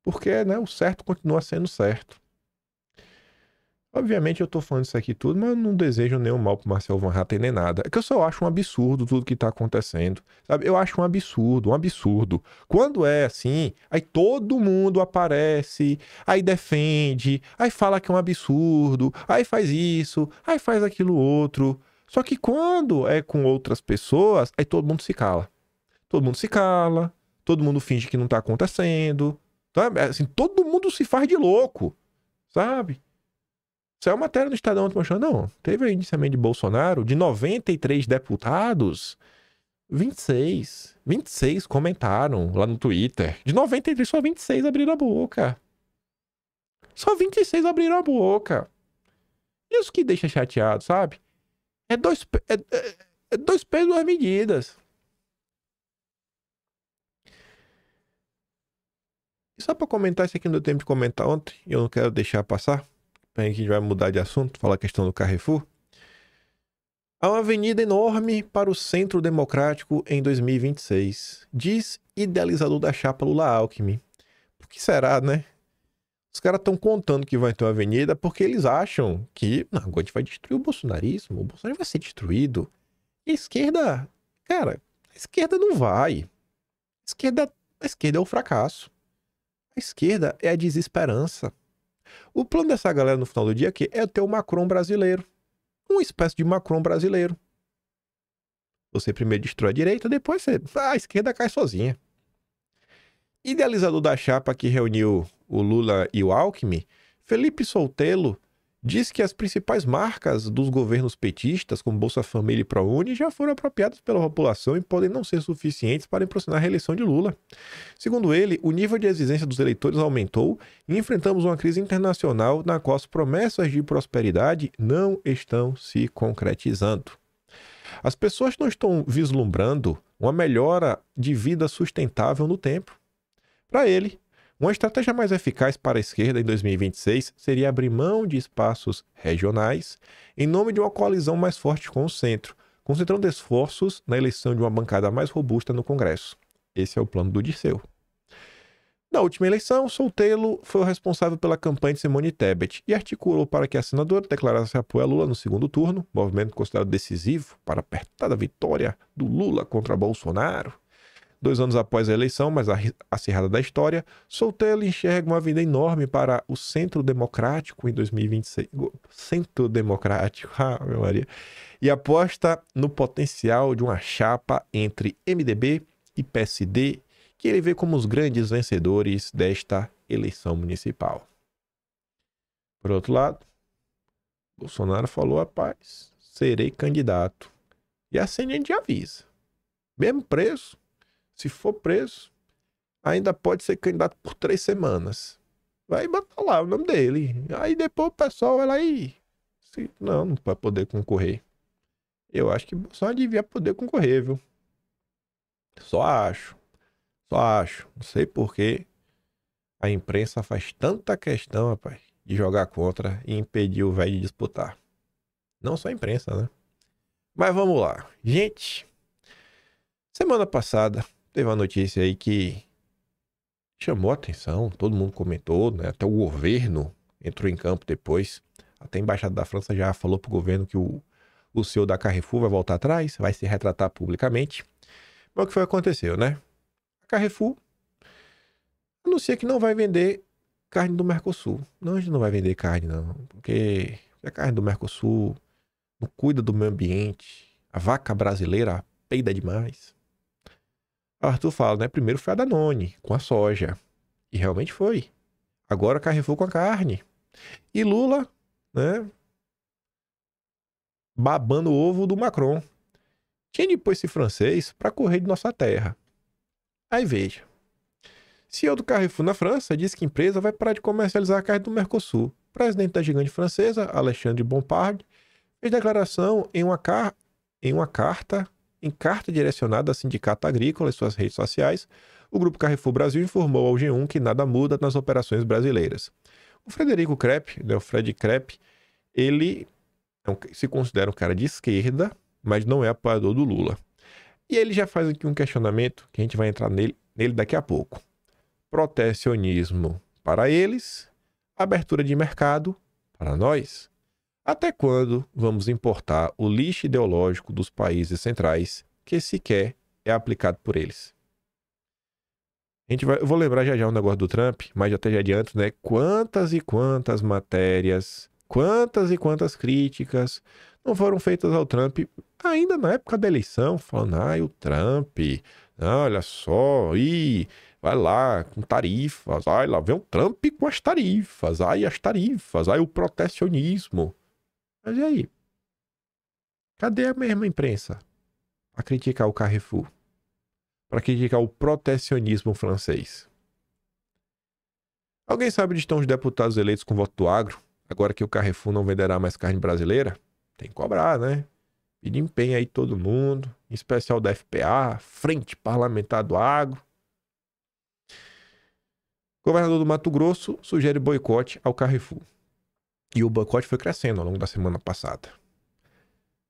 Porque né, o certo continua sendo certo. Obviamente eu tô falando isso aqui tudo, mas eu não desejo nenhum mal pro Marcel Van Hatten nem nada. É que eu só acho um absurdo tudo que tá acontecendo, sabe? Eu acho um absurdo, um absurdo. Quando é assim, aí todo mundo aparece, aí defende, aí fala que é um absurdo, aí faz isso, aí faz aquilo outro. Só que quando é com outras pessoas, aí todo mundo se cala. Todo mundo se cala, todo mundo finge que não tá acontecendo. Sabe? Assim, todo mundo se faz de louco, sabe? Saiu matéria do Estadão ontem mostrando, não, teve o indiciamento de Bolsonaro, de 93 deputados, 26, 26 comentaram lá no Twitter. De 93, só 26 abriram a boca. Só 26 abriram a boca. Isso que deixa chateado, sabe? É dois, é, é, é dois pesos, duas medidas. E só para comentar isso aqui não deu tempo de comentar ontem, eu não quero deixar passar a gente vai mudar de assunto, falar a questão do Carrefour. Há uma avenida enorme para o Centro Democrático em 2026, diz idealizador da chapa Lula Alckmin. Por que será, né? Os caras estão contando que vai ter uma avenida porque eles acham que não, agora a gente vai destruir o bolsonarismo, o Bolsonaro vai ser destruído. E a esquerda, cara, a esquerda não vai. A esquerda, a esquerda é o fracasso. A esquerda é a desesperança. O plano dessa galera no final do dia aqui é ter o Macron brasileiro. Uma espécie de Macron brasileiro. Você primeiro destrói a direita, depois você, a esquerda cai sozinha. Idealizador da chapa que reuniu o Lula e o Alckmin, Felipe Soltelo diz que as principais marcas dos governos petistas, como Bolsa Família e ProUni, já foram apropriadas pela população e podem não ser suficientes para impulsionar a reeleição de Lula. Segundo ele, o nível de exigência dos eleitores aumentou e enfrentamos uma crise internacional na qual as promessas de prosperidade não estão se concretizando. As pessoas não estão vislumbrando uma melhora de vida sustentável no tempo. Para ele, uma estratégia mais eficaz para a esquerda em 2026 seria abrir mão de espaços regionais em nome de uma coalizão mais forte com o centro, concentrando esforços na eleição de uma bancada mais robusta no Congresso. Esse é o plano do Dirceu. Na última eleição, Soltelo foi o responsável pela campanha de Simone Tebet e articulou para que a senadora declarasse apoio a Lula no segundo turno, movimento considerado decisivo para a apertada vitória do Lula contra Bolsonaro. Dois anos após a eleição mais acirrada da história, Soltelo enxerga uma vida enorme para o Centro Democrático em 2026. Centro Democrático, ah, meu Maria. E aposta no potencial de uma chapa entre MDB e PSD, que ele vê como os grandes vencedores desta eleição municipal. Por outro lado, Bolsonaro falou: rapaz, serei candidato. E a CNN avisa. Mesmo preço, se for preso, ainda pode ser candidato por três semanas. Vai botar lá o nome dele. Aí depois o pessoal vai lá e. Se, não, não vai poder concorrer. Eu acho que Bolsonaro devia poder concorrer, viu? Só acho. Só acho. Não sei por que a imprensa faz tanta questão, rapaz, de jogar contra e impedir o velho de disputar. Não só a imprensa, né? Mas vamos lá. Gente, semana passada teve uma notícia aí que chamou a atenção, todo mundo comentou, né? até o governo entrou em campo depois. Até a embaixada da França já falou para o governo que o, o CEO da Carrefour vai voltar atrás, vai se retratar publicamente. Mas o que foi que aconteceu, né? A Carrefour anuncia que não vai vender carne do Mercosul. Não, a gente não vai vender carne, não. Porque a carne do Mercosul não cuida do meio ambiente. A vaca brasileira peida demais. Arthur fala, né? Primeiro foi a Danone, com a soja. E realmente foi. Agora Carrefour com a carne. E Lula, né? Babando o ovo do Macron. Quem depois esse francês para correr de nossa terra? Aí veja. CEO do Carrefour na França diz que a empresa vai parar de comercializar a carne do Mercosul. O presidente da gigante francesa, Alexandre Bompard, fez declaração em uma, car... em uma carta em carta direcionada a sindicato agrícola e suas redes sociais, o Grupo Carrefour Brasil informou ao G1 que nada muda nas operações brasileiras. O Frederico Crepe, né, o Fred Crepe, ele é se considera um cara de esquerda, mas não é apoiador do Lula. E ele já faz aqui um questionamento que a gente vai entrar nele, nele daqui a pouco. Protecionismo para eles, abertura de mercado para nós. Até quando vamos importar o lixo ideológico dos países centrais que sequer é aplicado por eles? A gente vai, eu vou lembrar já já um negócio do Trump, mas até já adianto, né? Quantas e quantas matérias, quantas e quantas críticas não foram feitas ao Trump ainda na época da eleição, falando, ai, ah, o Trump, ah, olha só, e vai lá com tarifas, ai, lá vem o Trump com as tarifas, ai, as tarifas, ai, o protecionismo. Mas e aí? Cadê a mesma imprensa a criticar o Carrefour? Para criticar o protecionismo francês? Alguém sabe onde estão os deputados eleitos com voto do agro? Agora que o Carrefour não venderá mais carne brasileira? Tem que cobrar, né? Pedir empenho aí todo mundo, em especial da FPA, Frente Parlamentar do Agro. Governador do Mato Grosso sugere boicote ao Carrefour. E o bancote foi crescendo ao longo da semana passada.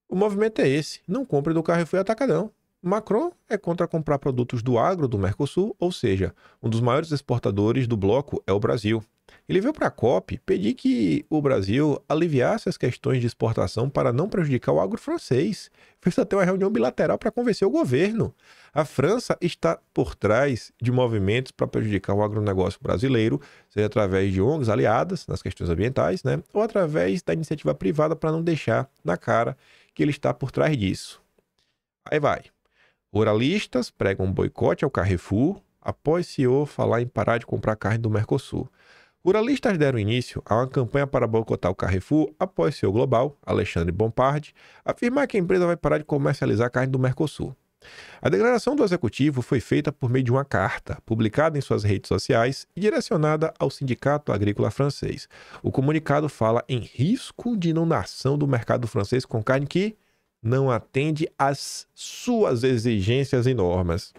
O movimento é esse: não compre do Carrefour e Atacadão. Macron é contra comprar produtos do agro do Mercosul, ou seja, um dos maiores exportadores do bloco é o Brasil. Ele veio para a COP pedir que o Brasil aliviasse as questões de exportação para não prejudicar o agro francês. Fez até uma reunião bilateral para convencer o governo. A França está por trás de movimentos para prejudicar o agronegócio brasileiro, seja através de ONGs aliadas nas questões ambientais, né? ou através da iniciativa privada para não deixar na cara que ele está por trás disso. Aí vai. Oralistas pregam boicote ao Carrefour após CEO falar em parar de comprar carne do Mercosul. Ruralistas deram início a uma campanha para boicotar o Carrefour após seu global, Alexandre Bompardi, afirmar que a empresa vai parar de comercializar carne do Mercosul. A declaração do executivo foi feita por meio de uma carta, publicada em suas redes sociais e direcionada ao Sindicato Agrícola Francês. O comunicado fala em risco de inundação do mercado francês com carne que não atende às suas exigências e normas.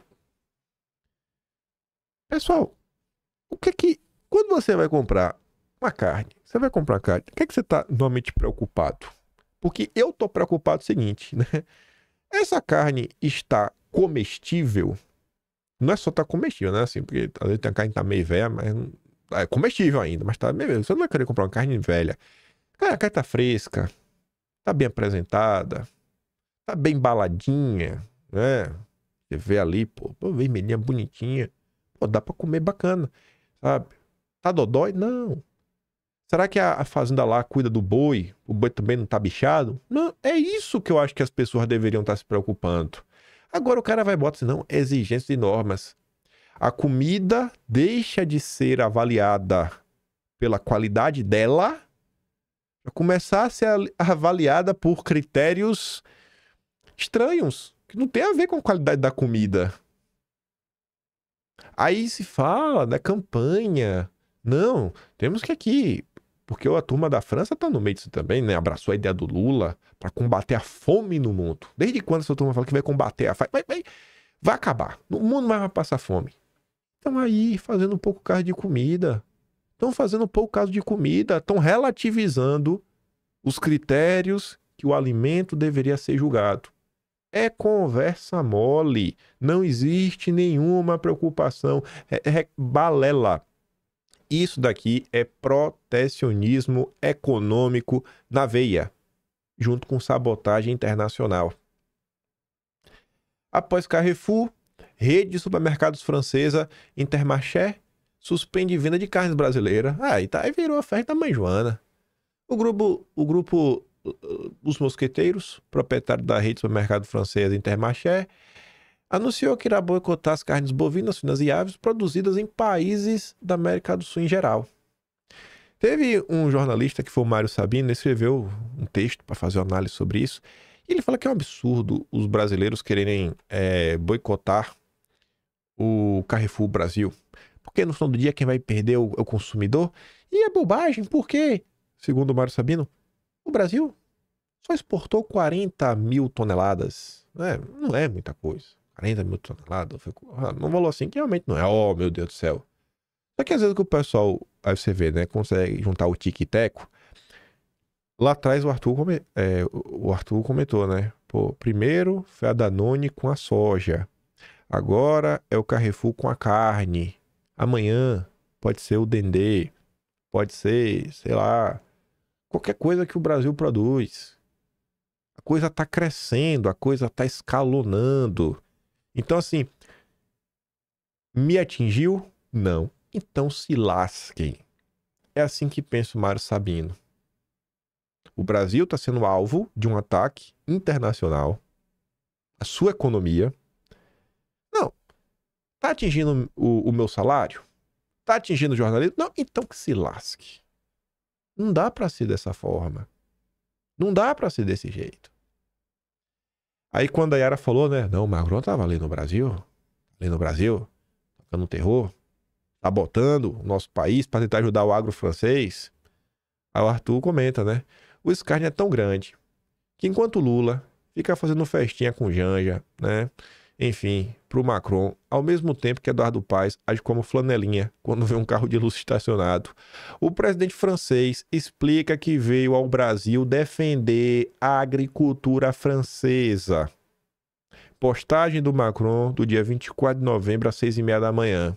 Pessoal, o que é que quando você vai comprar uma carne, você vai comprar carne, o que, é que você está normalmente preocupado? Porque eu estou preocupado com o seguinte, né? Essa carne está comestível? Não é só estar tá comestível, né? Assim, porque às vezes tem a carne que tá meio velha, mas é comestível ainda, mas tá meio velha. Você não vai querer comprar uma carne velha. Cara, a carne tá fresca, tá bem apresentada, tá bem embaladinha, né? Você vê ali, pô, pô vermelhinha bonitinha. Pô, dá para comer bacana, sabe? Tá dodói? Não. Será que a, a fazenda lá cuida do boi? O boi também não tá bichado? Não, é isso que eu acho que as pessoas deveriam estar tá se preocupando. Agora o cara vai botar, assim, não, exigências e normas. A comida deixa de ser avaliada pela qualidade dela para começar a ser avaliada por critérios estranhos, que não tem a ver com a qualidade da comida. Aí se fala da né, campanha não, temos que aqui. Porque a turma da França está no meio disso também, né? Abraçou a ideia do Lula para combater a fome no mundo. Desde quando essa turma fala que vai combater a fome? Vai, vai, vai acabar. O mundo mais vai passar fome. Estão aí fazendo um pouco caso de comida. Estão fazendo um pouco caso de comida. Estão relativizando os critérios que o alimento deveria ser julgado. É conversa mole. Não existe nenhuma preocupação. É, é, balela. Isso daqui é protecionismo econômico na veia, junto com sabotagem internacional. Após Carrefour, rede de supermercados francesa Intermarché suspende venda de carnes brasileira. Ah, e tá, aí virou a festa da mãe Joana. O grupo, o grupo uh, uh, Os Mosqueteiros, proprietário da rede de supermercado francesa Intermarché, anunciou que irá boicotar as carnes bovinas, finas e aves produzidas em países da América do Sul em geral. Teve um jornalista que foi o Mário Sabino, ele escreveu um texto para fazer uma análise sobre isso, e ele fala que é um absurdo os brasileiros quererem é, boicotar o Carrefour Brasil, porque no final do dia quem vai perder é o, é o consumidor, e é bobagem, porque, segundo o Mário Sabino, o Brasil só exportou 40 mil toneladas, né? não é muita coisa. 40 mil toneladas. Fico, ah, assim que realmente não é, oh meu Deus do céu. Só que às vezes que o pessoal, aí você vê, né, consegue juntar o tique teco. Lá atrás o Arthur, come, é, o Arthur comentou, né? Pô, primeiro foi a Danone com a soja. Agora é o Carrefour com a carne. Amanhã pode ser o Dendê. Pode ser, sei lá, qualquer coisa que o Brasil produz. A coisa está crescendo, a coisa está escalonando. Então, assim, me atingiu? Não. Então se lasquem. É assim que pensa o Mário Sabino. O Brasil está sendo alvo de um ataque internacional. A sua economia. Não. Está atingindo o, o, meu salário? Está atingindo o jornalismo? Não. Então que se lasque. Não dá para ser dessa forma. Não dá para ser desse jeito. Aí quando a Yara falou, né? Não, o Macron tava ali no Brasil, ali no Brasil, tocando terror, tá botando o nosso país para tentar ajudar o agro francês. Aí o Arthur comenta, né? O escárnio é tão grande que enquanto Lula fica fazendo festinha com Janja, né? enfim, para o Macron, ao mesmo tempo que Eduardo Paes age como flanelinha quando vê um carro de luz estacionado. O presidente francês explica que veio ao Brasil defender a agricultura francesa. Postagem do Macron do dia 24 de novembro às 6 e meia da manhã.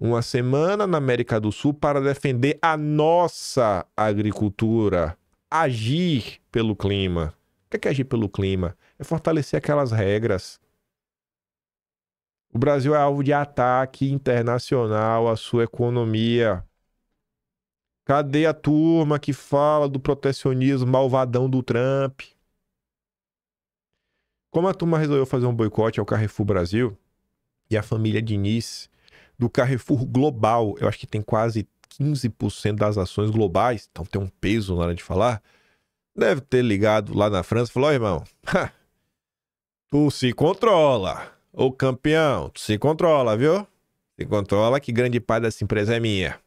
Uma semana na América do Sul para defender a nossa agricultura. Agir pelo clima. O que é, é agir pelo clima? É fortalecer aquelas regras o Brasil é alvo de ataque internacional à sua economia. Cadê a turma que fala do protecionismo malvadão do Trump? Como a turma resolveu fazer um boicote ao Carrefour Brasil e a família Diniz do Carrefour Global, eu acho que tem quase 15% das ações globais, então tem um peso na hora de falar, deve ter ligado lá na França e falou: oh, irmão, tu se controla. Ô campeão, tu se controla, viu? Se controla que grande parte dessa empresa é minha.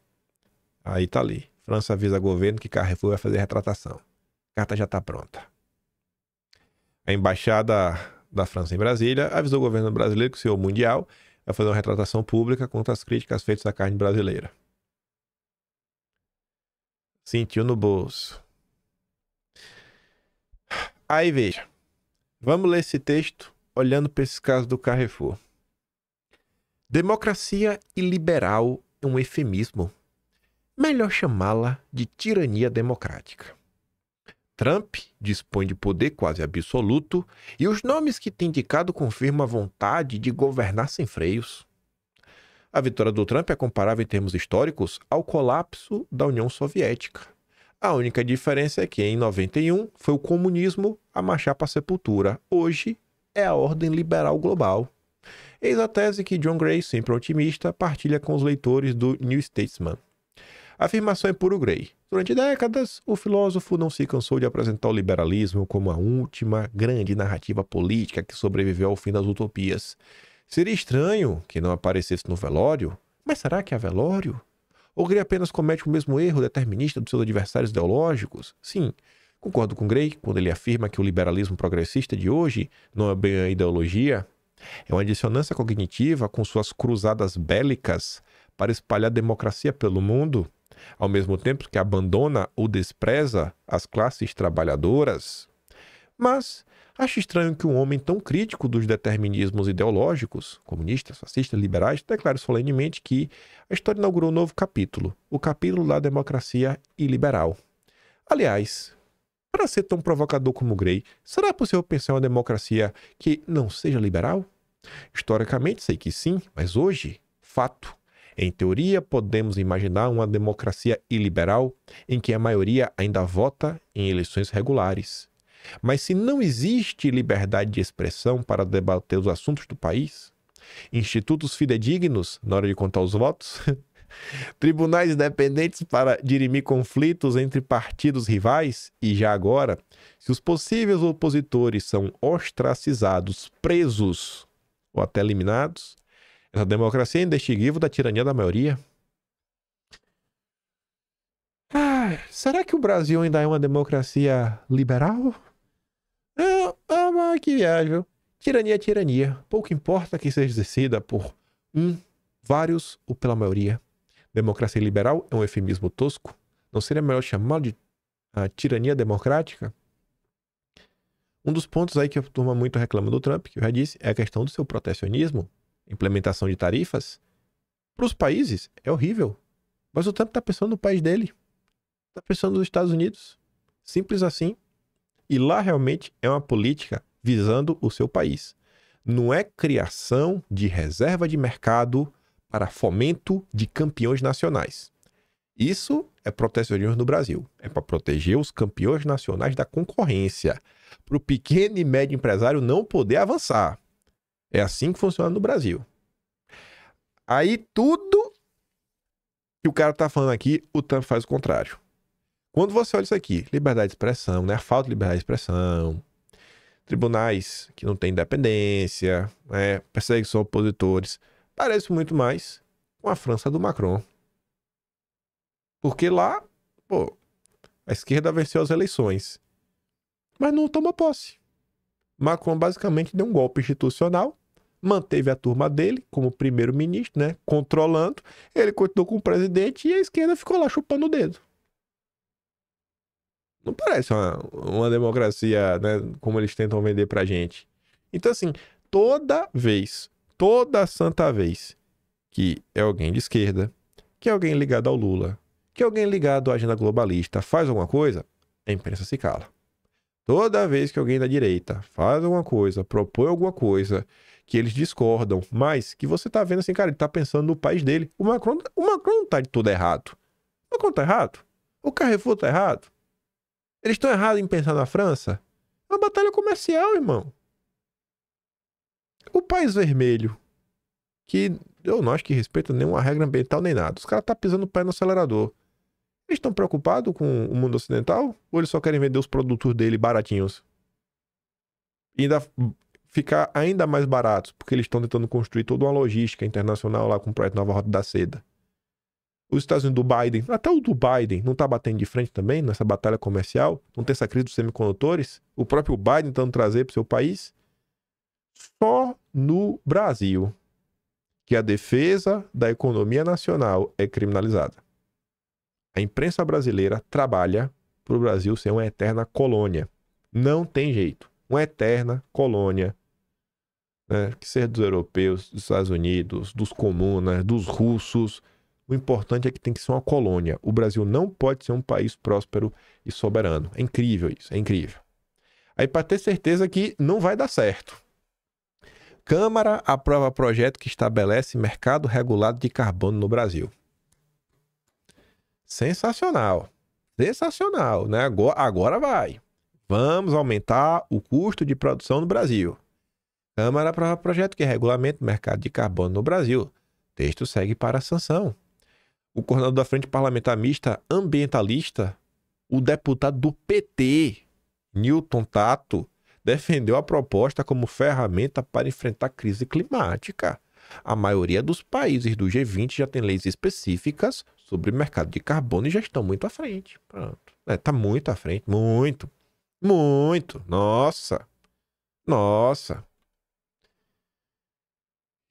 Aí tá ali. França avisa governo que Carrefour vai fazer retratação. A carta já tá pronta. A embaixada da França em Brasília avisou o governo brasileiro que o senhor mundial vai fazer uma retratação pública contra as críticas feitas à carne brasileira. Sentiu no bolso. Aí veja. Vamos ler esse texto olhando para esse caso do Carrefour. Democracia e liberal é um efemismo. Melhor chamá-la de tirania democrática. Trump dispõe de poder quase absoluto e os nomes que tem indicado confirmam a vontade de governar sem freios. A vitória do Trump é comparável em termos históricos ao colapso da União Soviética. A única diferença é que em 91 foi o comunismo a marchar para a sepultura. Hoje é a ordem liberal global. Eis a tese que John Gray, sempre otimista, partilha com os leitores do New Statesman. A afirmação é puro Gray. Durante décadas, o filósofo não se cansou de apresentar o liberalismo como a última grande narrativa política que sobreviveu ao fim das utopias. Seria estranho que não aparecesse no velório, mas será que é velório? Ou Gray apenas comete o mesmo erro determinista dos seus adversários ideológicos? Sim, Concordo com Gray quando ele afirma que o liberalismo progressista de hoje não é bem a ideologia, é uma dissonância cognitiva com suas cruzadas bélicas para espalhar democracia pelo mundo, ao mesmo tempo que abandona ou despreza as classes trabalhadoras. Mas acho estranho que um homem tão crítico dos determinismos ideológicos, comunistas, fascistas, liberais, declare solenemente que a história inaugurou um novo capítulo, o capítulo da democracia iliberal. Aliás, para ser tão provocador como Gray, será possível pensar uma democracia que não seja liberal? Historicamente, sei que sim, mas hoje, fato. Em teoria, podemos imaginar uma democracia iliberal em que a maioria ainda vota em eleições regulares. Mas se não existe liberdade de expressão para debater os assuntos do país, institutos fidedignos na hora de contar os votos, Tribunais independentes para dirimir conflitos entre partidos rivais e já agora, se os possíveis opositores são ostracizados, presos ou até eliminados, essa democracia é indestinguível da tirania da maioria. Ah, será que o Brasil ainda é uma democracia liberal? É, é ah, que viagem, Tirania é tirania. Pouco importa que seja exercida por um, vários ou pela maioria. Democracia liberal é um eufemismo tosco? Não seria melhor chamá-lo de a ah, tirania democrática? Um dos pontos aí que a turma muito reclama do Trump, que eu já disse, é a questão do seu protecionismo, implementação de tarifas. Para os países, é horrível. Mas o Trump está pensando no país dele. Está pensando nos Estados Unidos. Simples assim. E lá realmente é uma política visando o seu país. Não é criação de reserva de mercado para fomento de campeões nacionais. Isso é protecionismo no Brasil. É para proteger os campeões nacionais da concorrência. Para o pequeno e médio empresário não poder avançar. É assim que funciona no Brasil. Aí tudo que o cara está falando aqui, o Trump faz o contrário. Quando você olha isso aqui, liberdade de expressão, né? falta de liberdade de expressão, tribunais que não têm independência, né? perseguição a opositores. Parece muito mais com a França do Macron. Porque lá, pô, a esquerda venceu as eleições, mas não tomou posse. Macron basicamente deu um golpe institucional, manteve a turma dele como primeiro-ministro, né, controlando, ele continuou como presidente e a esquerda ficou lá chupando o dedo. Não parece uma, uma democracia, né, como eles tentam vender pra gente. Então, assim, toda vez toda santa vez que é alguém de esquerda, que é alguém ligado ao Lula, que é alguém ligado à agenda globalista faz alguma coisa, a imprensa se cala. Toda vez que alguém da direita faz alguma coisa, propõe alguma coisa que eles discordam, mas que você tá vendo assim, cara, ele tá pensando no país dele. O Macron, o Macron não tá de tudo errado. O Macron tá errado. O Carrefour tá errado. Eles estão errados em pensar na França. É uma batalha comercial, irmão. O país vermelho, que eu não acho que respeita nenhuma regra ambiental nem nada, os caras estão tá pisando o pé no acelerador. Eles estão preocupados com o mundo ocidental ou eles só querem vender os produtos dele baratinhos? E ainda ficar ainda mais baratos, porque eles estão tentando construir toda uma logística internacional lá com o projeto Nova Rota da Seda. Os Estados Unidos do Biden, até o do Biden, não está batendo de frente também nessa batalha comercial? Não tem essa crise dos semicondutores? O próprio Biden tentando trazer para o seu país? só no Brasil que a defesa da economia nacional é criminalizada. A imprensa brasileira trabalha para o Brasil ser uma eterna colônia. Não tem jeito. Uma eterna colônia. Né? Que ser dos europeus, dos Estados Unidos, dos comunas, né? dos russos. O importante é que tem que ser uma colônia. O Brasil não pode ser um país próspero e soberano. É incrível isso, é incrível. Aí, para ter certeza que não vai dar certo Câmara aprova projeto que estabelece mercado regulado de carbono no Brasil. Sensacional. Sensacional, né? Agora, agora vai. Vamos aumentar o custo de produção no Brasil. Câmara aprova projeto que regulamenta o mercado de carbono no Brasil. Texto segue para a sanção. O coordenador da Frente Parlamentar Mista Ambientalista, o deputado do PT, Newton Tato, defendeu a proposta como ferramenta para enfrentar a crise climática. A maioria dos países do G20 já tem leis específicas sobre o mercado de carbono e já estão muito à frente. Pronto. É, tá muito à frente. Muito. Muito. Nossa. Nossa.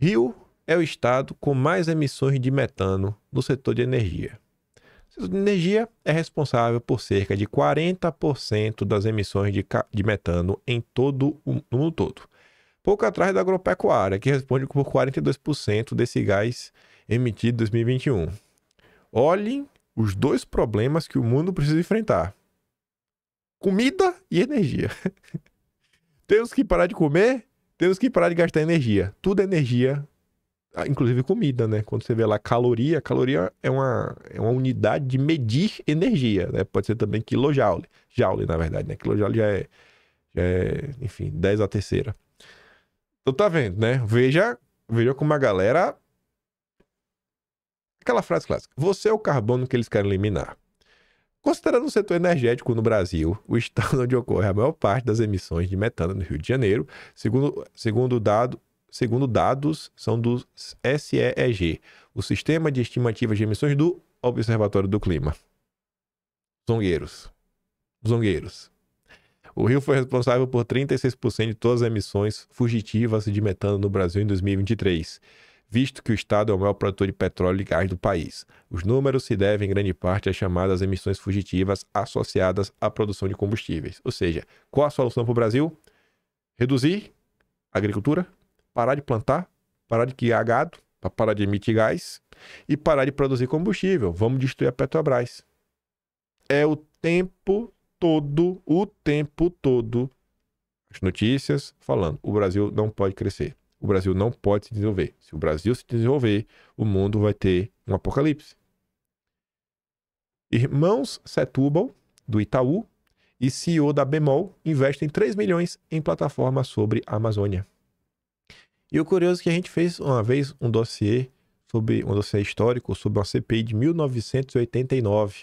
Rio é o estado com mais emissões de metano no setor de energia. Energia é responsável por cerca de 40% das emissões de, de metano em todo o mundo todo. Pouco atrás da agropecuária, que responde por 42% desse gás emitido em 2021. Olhem os dois problemas que o mundo precisa enfrentar: comida e energia. temos que parar de comer, temos que parar de gastar energia. Tudo é energia ah, inclusive comida, né? Quando você vê lá caloria, caloria é uma, é uma unidade de medir energia, né? Pode ser também quilojoule, joule na verdade, né? Quilojoule já é, já é enfim, 10 a terceira. Então tá vendo, né? Veja, veja como a galera... Aquela frase clássica, você é o carbono que eles querem eliminar. Considerando o setor energético no Brasil, o estado onde ocorre a maior parte das emissões de metano no Rio de Janeiro, segundo, segundo o dado segundo dados, são do SEEG, o Sistema de Estimativas de Emissões do Observatório do Clima. Zongueiros. Zongueiros. O Rio foi responsável por 36% de todas as emissões fugitivas de metano no Brasil em 2023, visto que o estado é o maior produtor de petróleo e gás do país. Os números se devem em grande parte às chamadas emissões fugitivas associadas à produção de combustíveis. Ou seja, qual a solução para o Brasil? Reduzir a agricultura, parar de plantar, parar de criar gado, para parar de emitir gás e parar de produzir combustível. Vamos destruir a Petrobras. É o tempo todo, o tempo todo, as notícias falando: o Brasil não pode crescer, o Brasil não pode se desenvolver. Se o Brasil se desenvolver, o mundo vai ter um apocalipse. Irmãos Setúbal, do Itaú, e CEO da Bemol, investem 3 milhões em plataforma sobre a Amazônia. E o curioso é que a gente fez uma vez um dossiê sobre um dossiê histórico sobre uma CPI de 1989.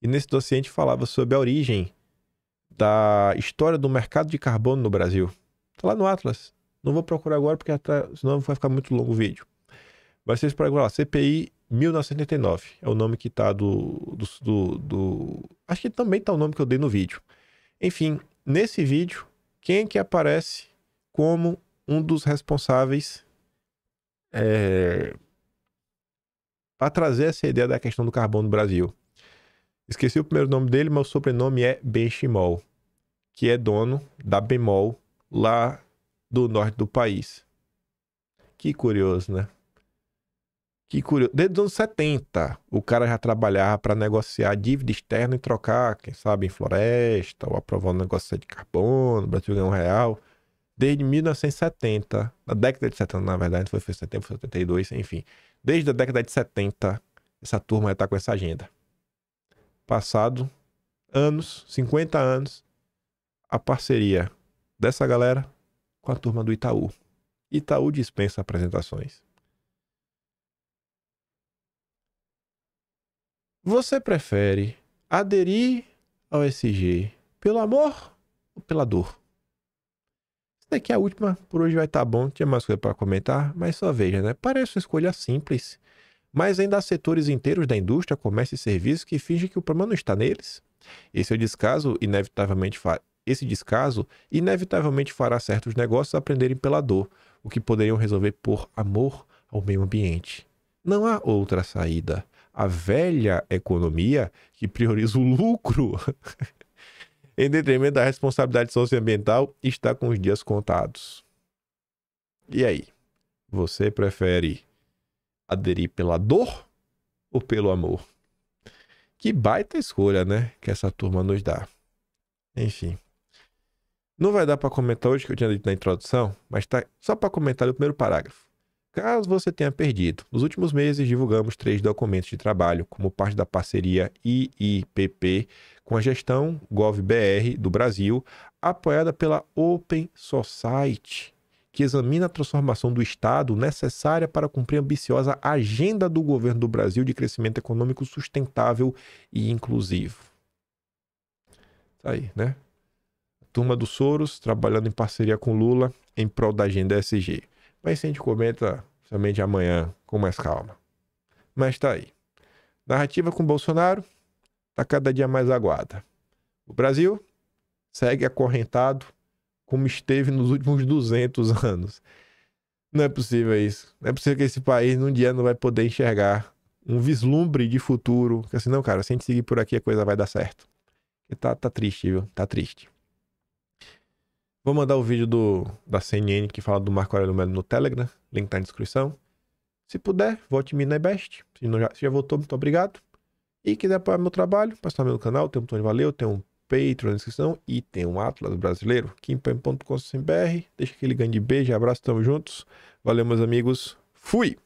E nesse dossiê a gente falava sobre a origem da história do mercado de carbono no Brasil. Tá lá no Atlas. Não vou procurar agora porque senão vai ficar muito longo o vídeo. Mas vocês procuram lá, CPI 1989. É o nome que tá do, do, do, do... Acho que também tá o nome que eu dei no vídeo. Enfim, nesse vídeo, quem é que aparece como um dos responsáveis é, para trazer essa ideia da questão do carbono no Brasil. Esqueci o primeiro nome dele, mas o sobrenome é Benchimol, que é dono da Bemol lá do norte do país. Que curioso, né? Que curioso. Desde os anos 70, o cara já trabalhava para negociar dívida externa e trocar, quem sabe, em floresta, ou aprovar um negócio de carbono, o Brasil ganhou um real desde 1970, na década de 70, na verdade, foi 70, foi 72, enfim. Desde a década de 70, essa turma está com essa agenda. Passado anos, 50 anos, a parceria dessa galera com a turma do Itaú. Itaú dispensa apresentações. Você prefere aderir ao SG pelo amor ou pela dor? Essa daqui é a última, por hoje vai estar tá bom, tinha mais coisa para comentar, mas só veja, né? Parece uma escolha simples, mas ainda há setores inteiros da indústria, comércio e serviços que fingem que o problema não está neles. Esse é descaso inevitavelmente fa... esse descaso inevitavelmente fará certos negócios aprenderem pela dor, o que poderiam resolver por amor ao meio ambiente. Não há outra saída. A velha economia que prioriza o lucro em detrimento da responsabilidade socioambiental, está com os dias contados. E aí? Você prefere aderir pela dor ou pelo amor? Que baita escolha, né? Que essa turma nos dá. Enfim. Não vai dar para comentar hoje, que eu tinha dito na introdução, mas tá só para comentar o primeiro parágrafo. Caso você tenha perdido, nos últimos meses divulgamos três documentos de trabalho como parte da parceria IIPP com a gestão GovBR do Brasil, apoiada pela Open Society, que examina a transformação do Estado necessária para cumprir a ambiciosa agenda do governo do Brasil de crescimento econômico sustentável e inclusivo. Tá aí, né? Turma do Soros trabalhando em parceria com Lula em prol da agenda SG. Mas a gente comenta somente amanhã com mais calma. Mas tá aí. Narrativa com Bolsonaro está cada dia mais aguada. O Brasil segue acorrentado como esteve nos últimos 200 anos. Não é possível isso. Não é possível que esse país num dia não vai poder enxergar um vislumbre de futuro. Que é assim, não, cara, se a gente seguir por aqui a coisa vai dar certo. E tá, tá triste, viu? Tá triste. Vou mandar o vídeo do, da CNN que fala do Marco Aurélio Melo no Telegram. Link tá na descrição. Se puder, vote em mim na Best. Se, não já, se já votou, muito obrigado. E quiser apoiar meu trabalho, passar meu canal, tem um botão de valeu, tem um Patreon na descrição e tem um Atlas brasileiro, kimpen.com.br. Deixa aquele grande beijo, abraço, tamo juntos. Valeu, meus amigos. Fui!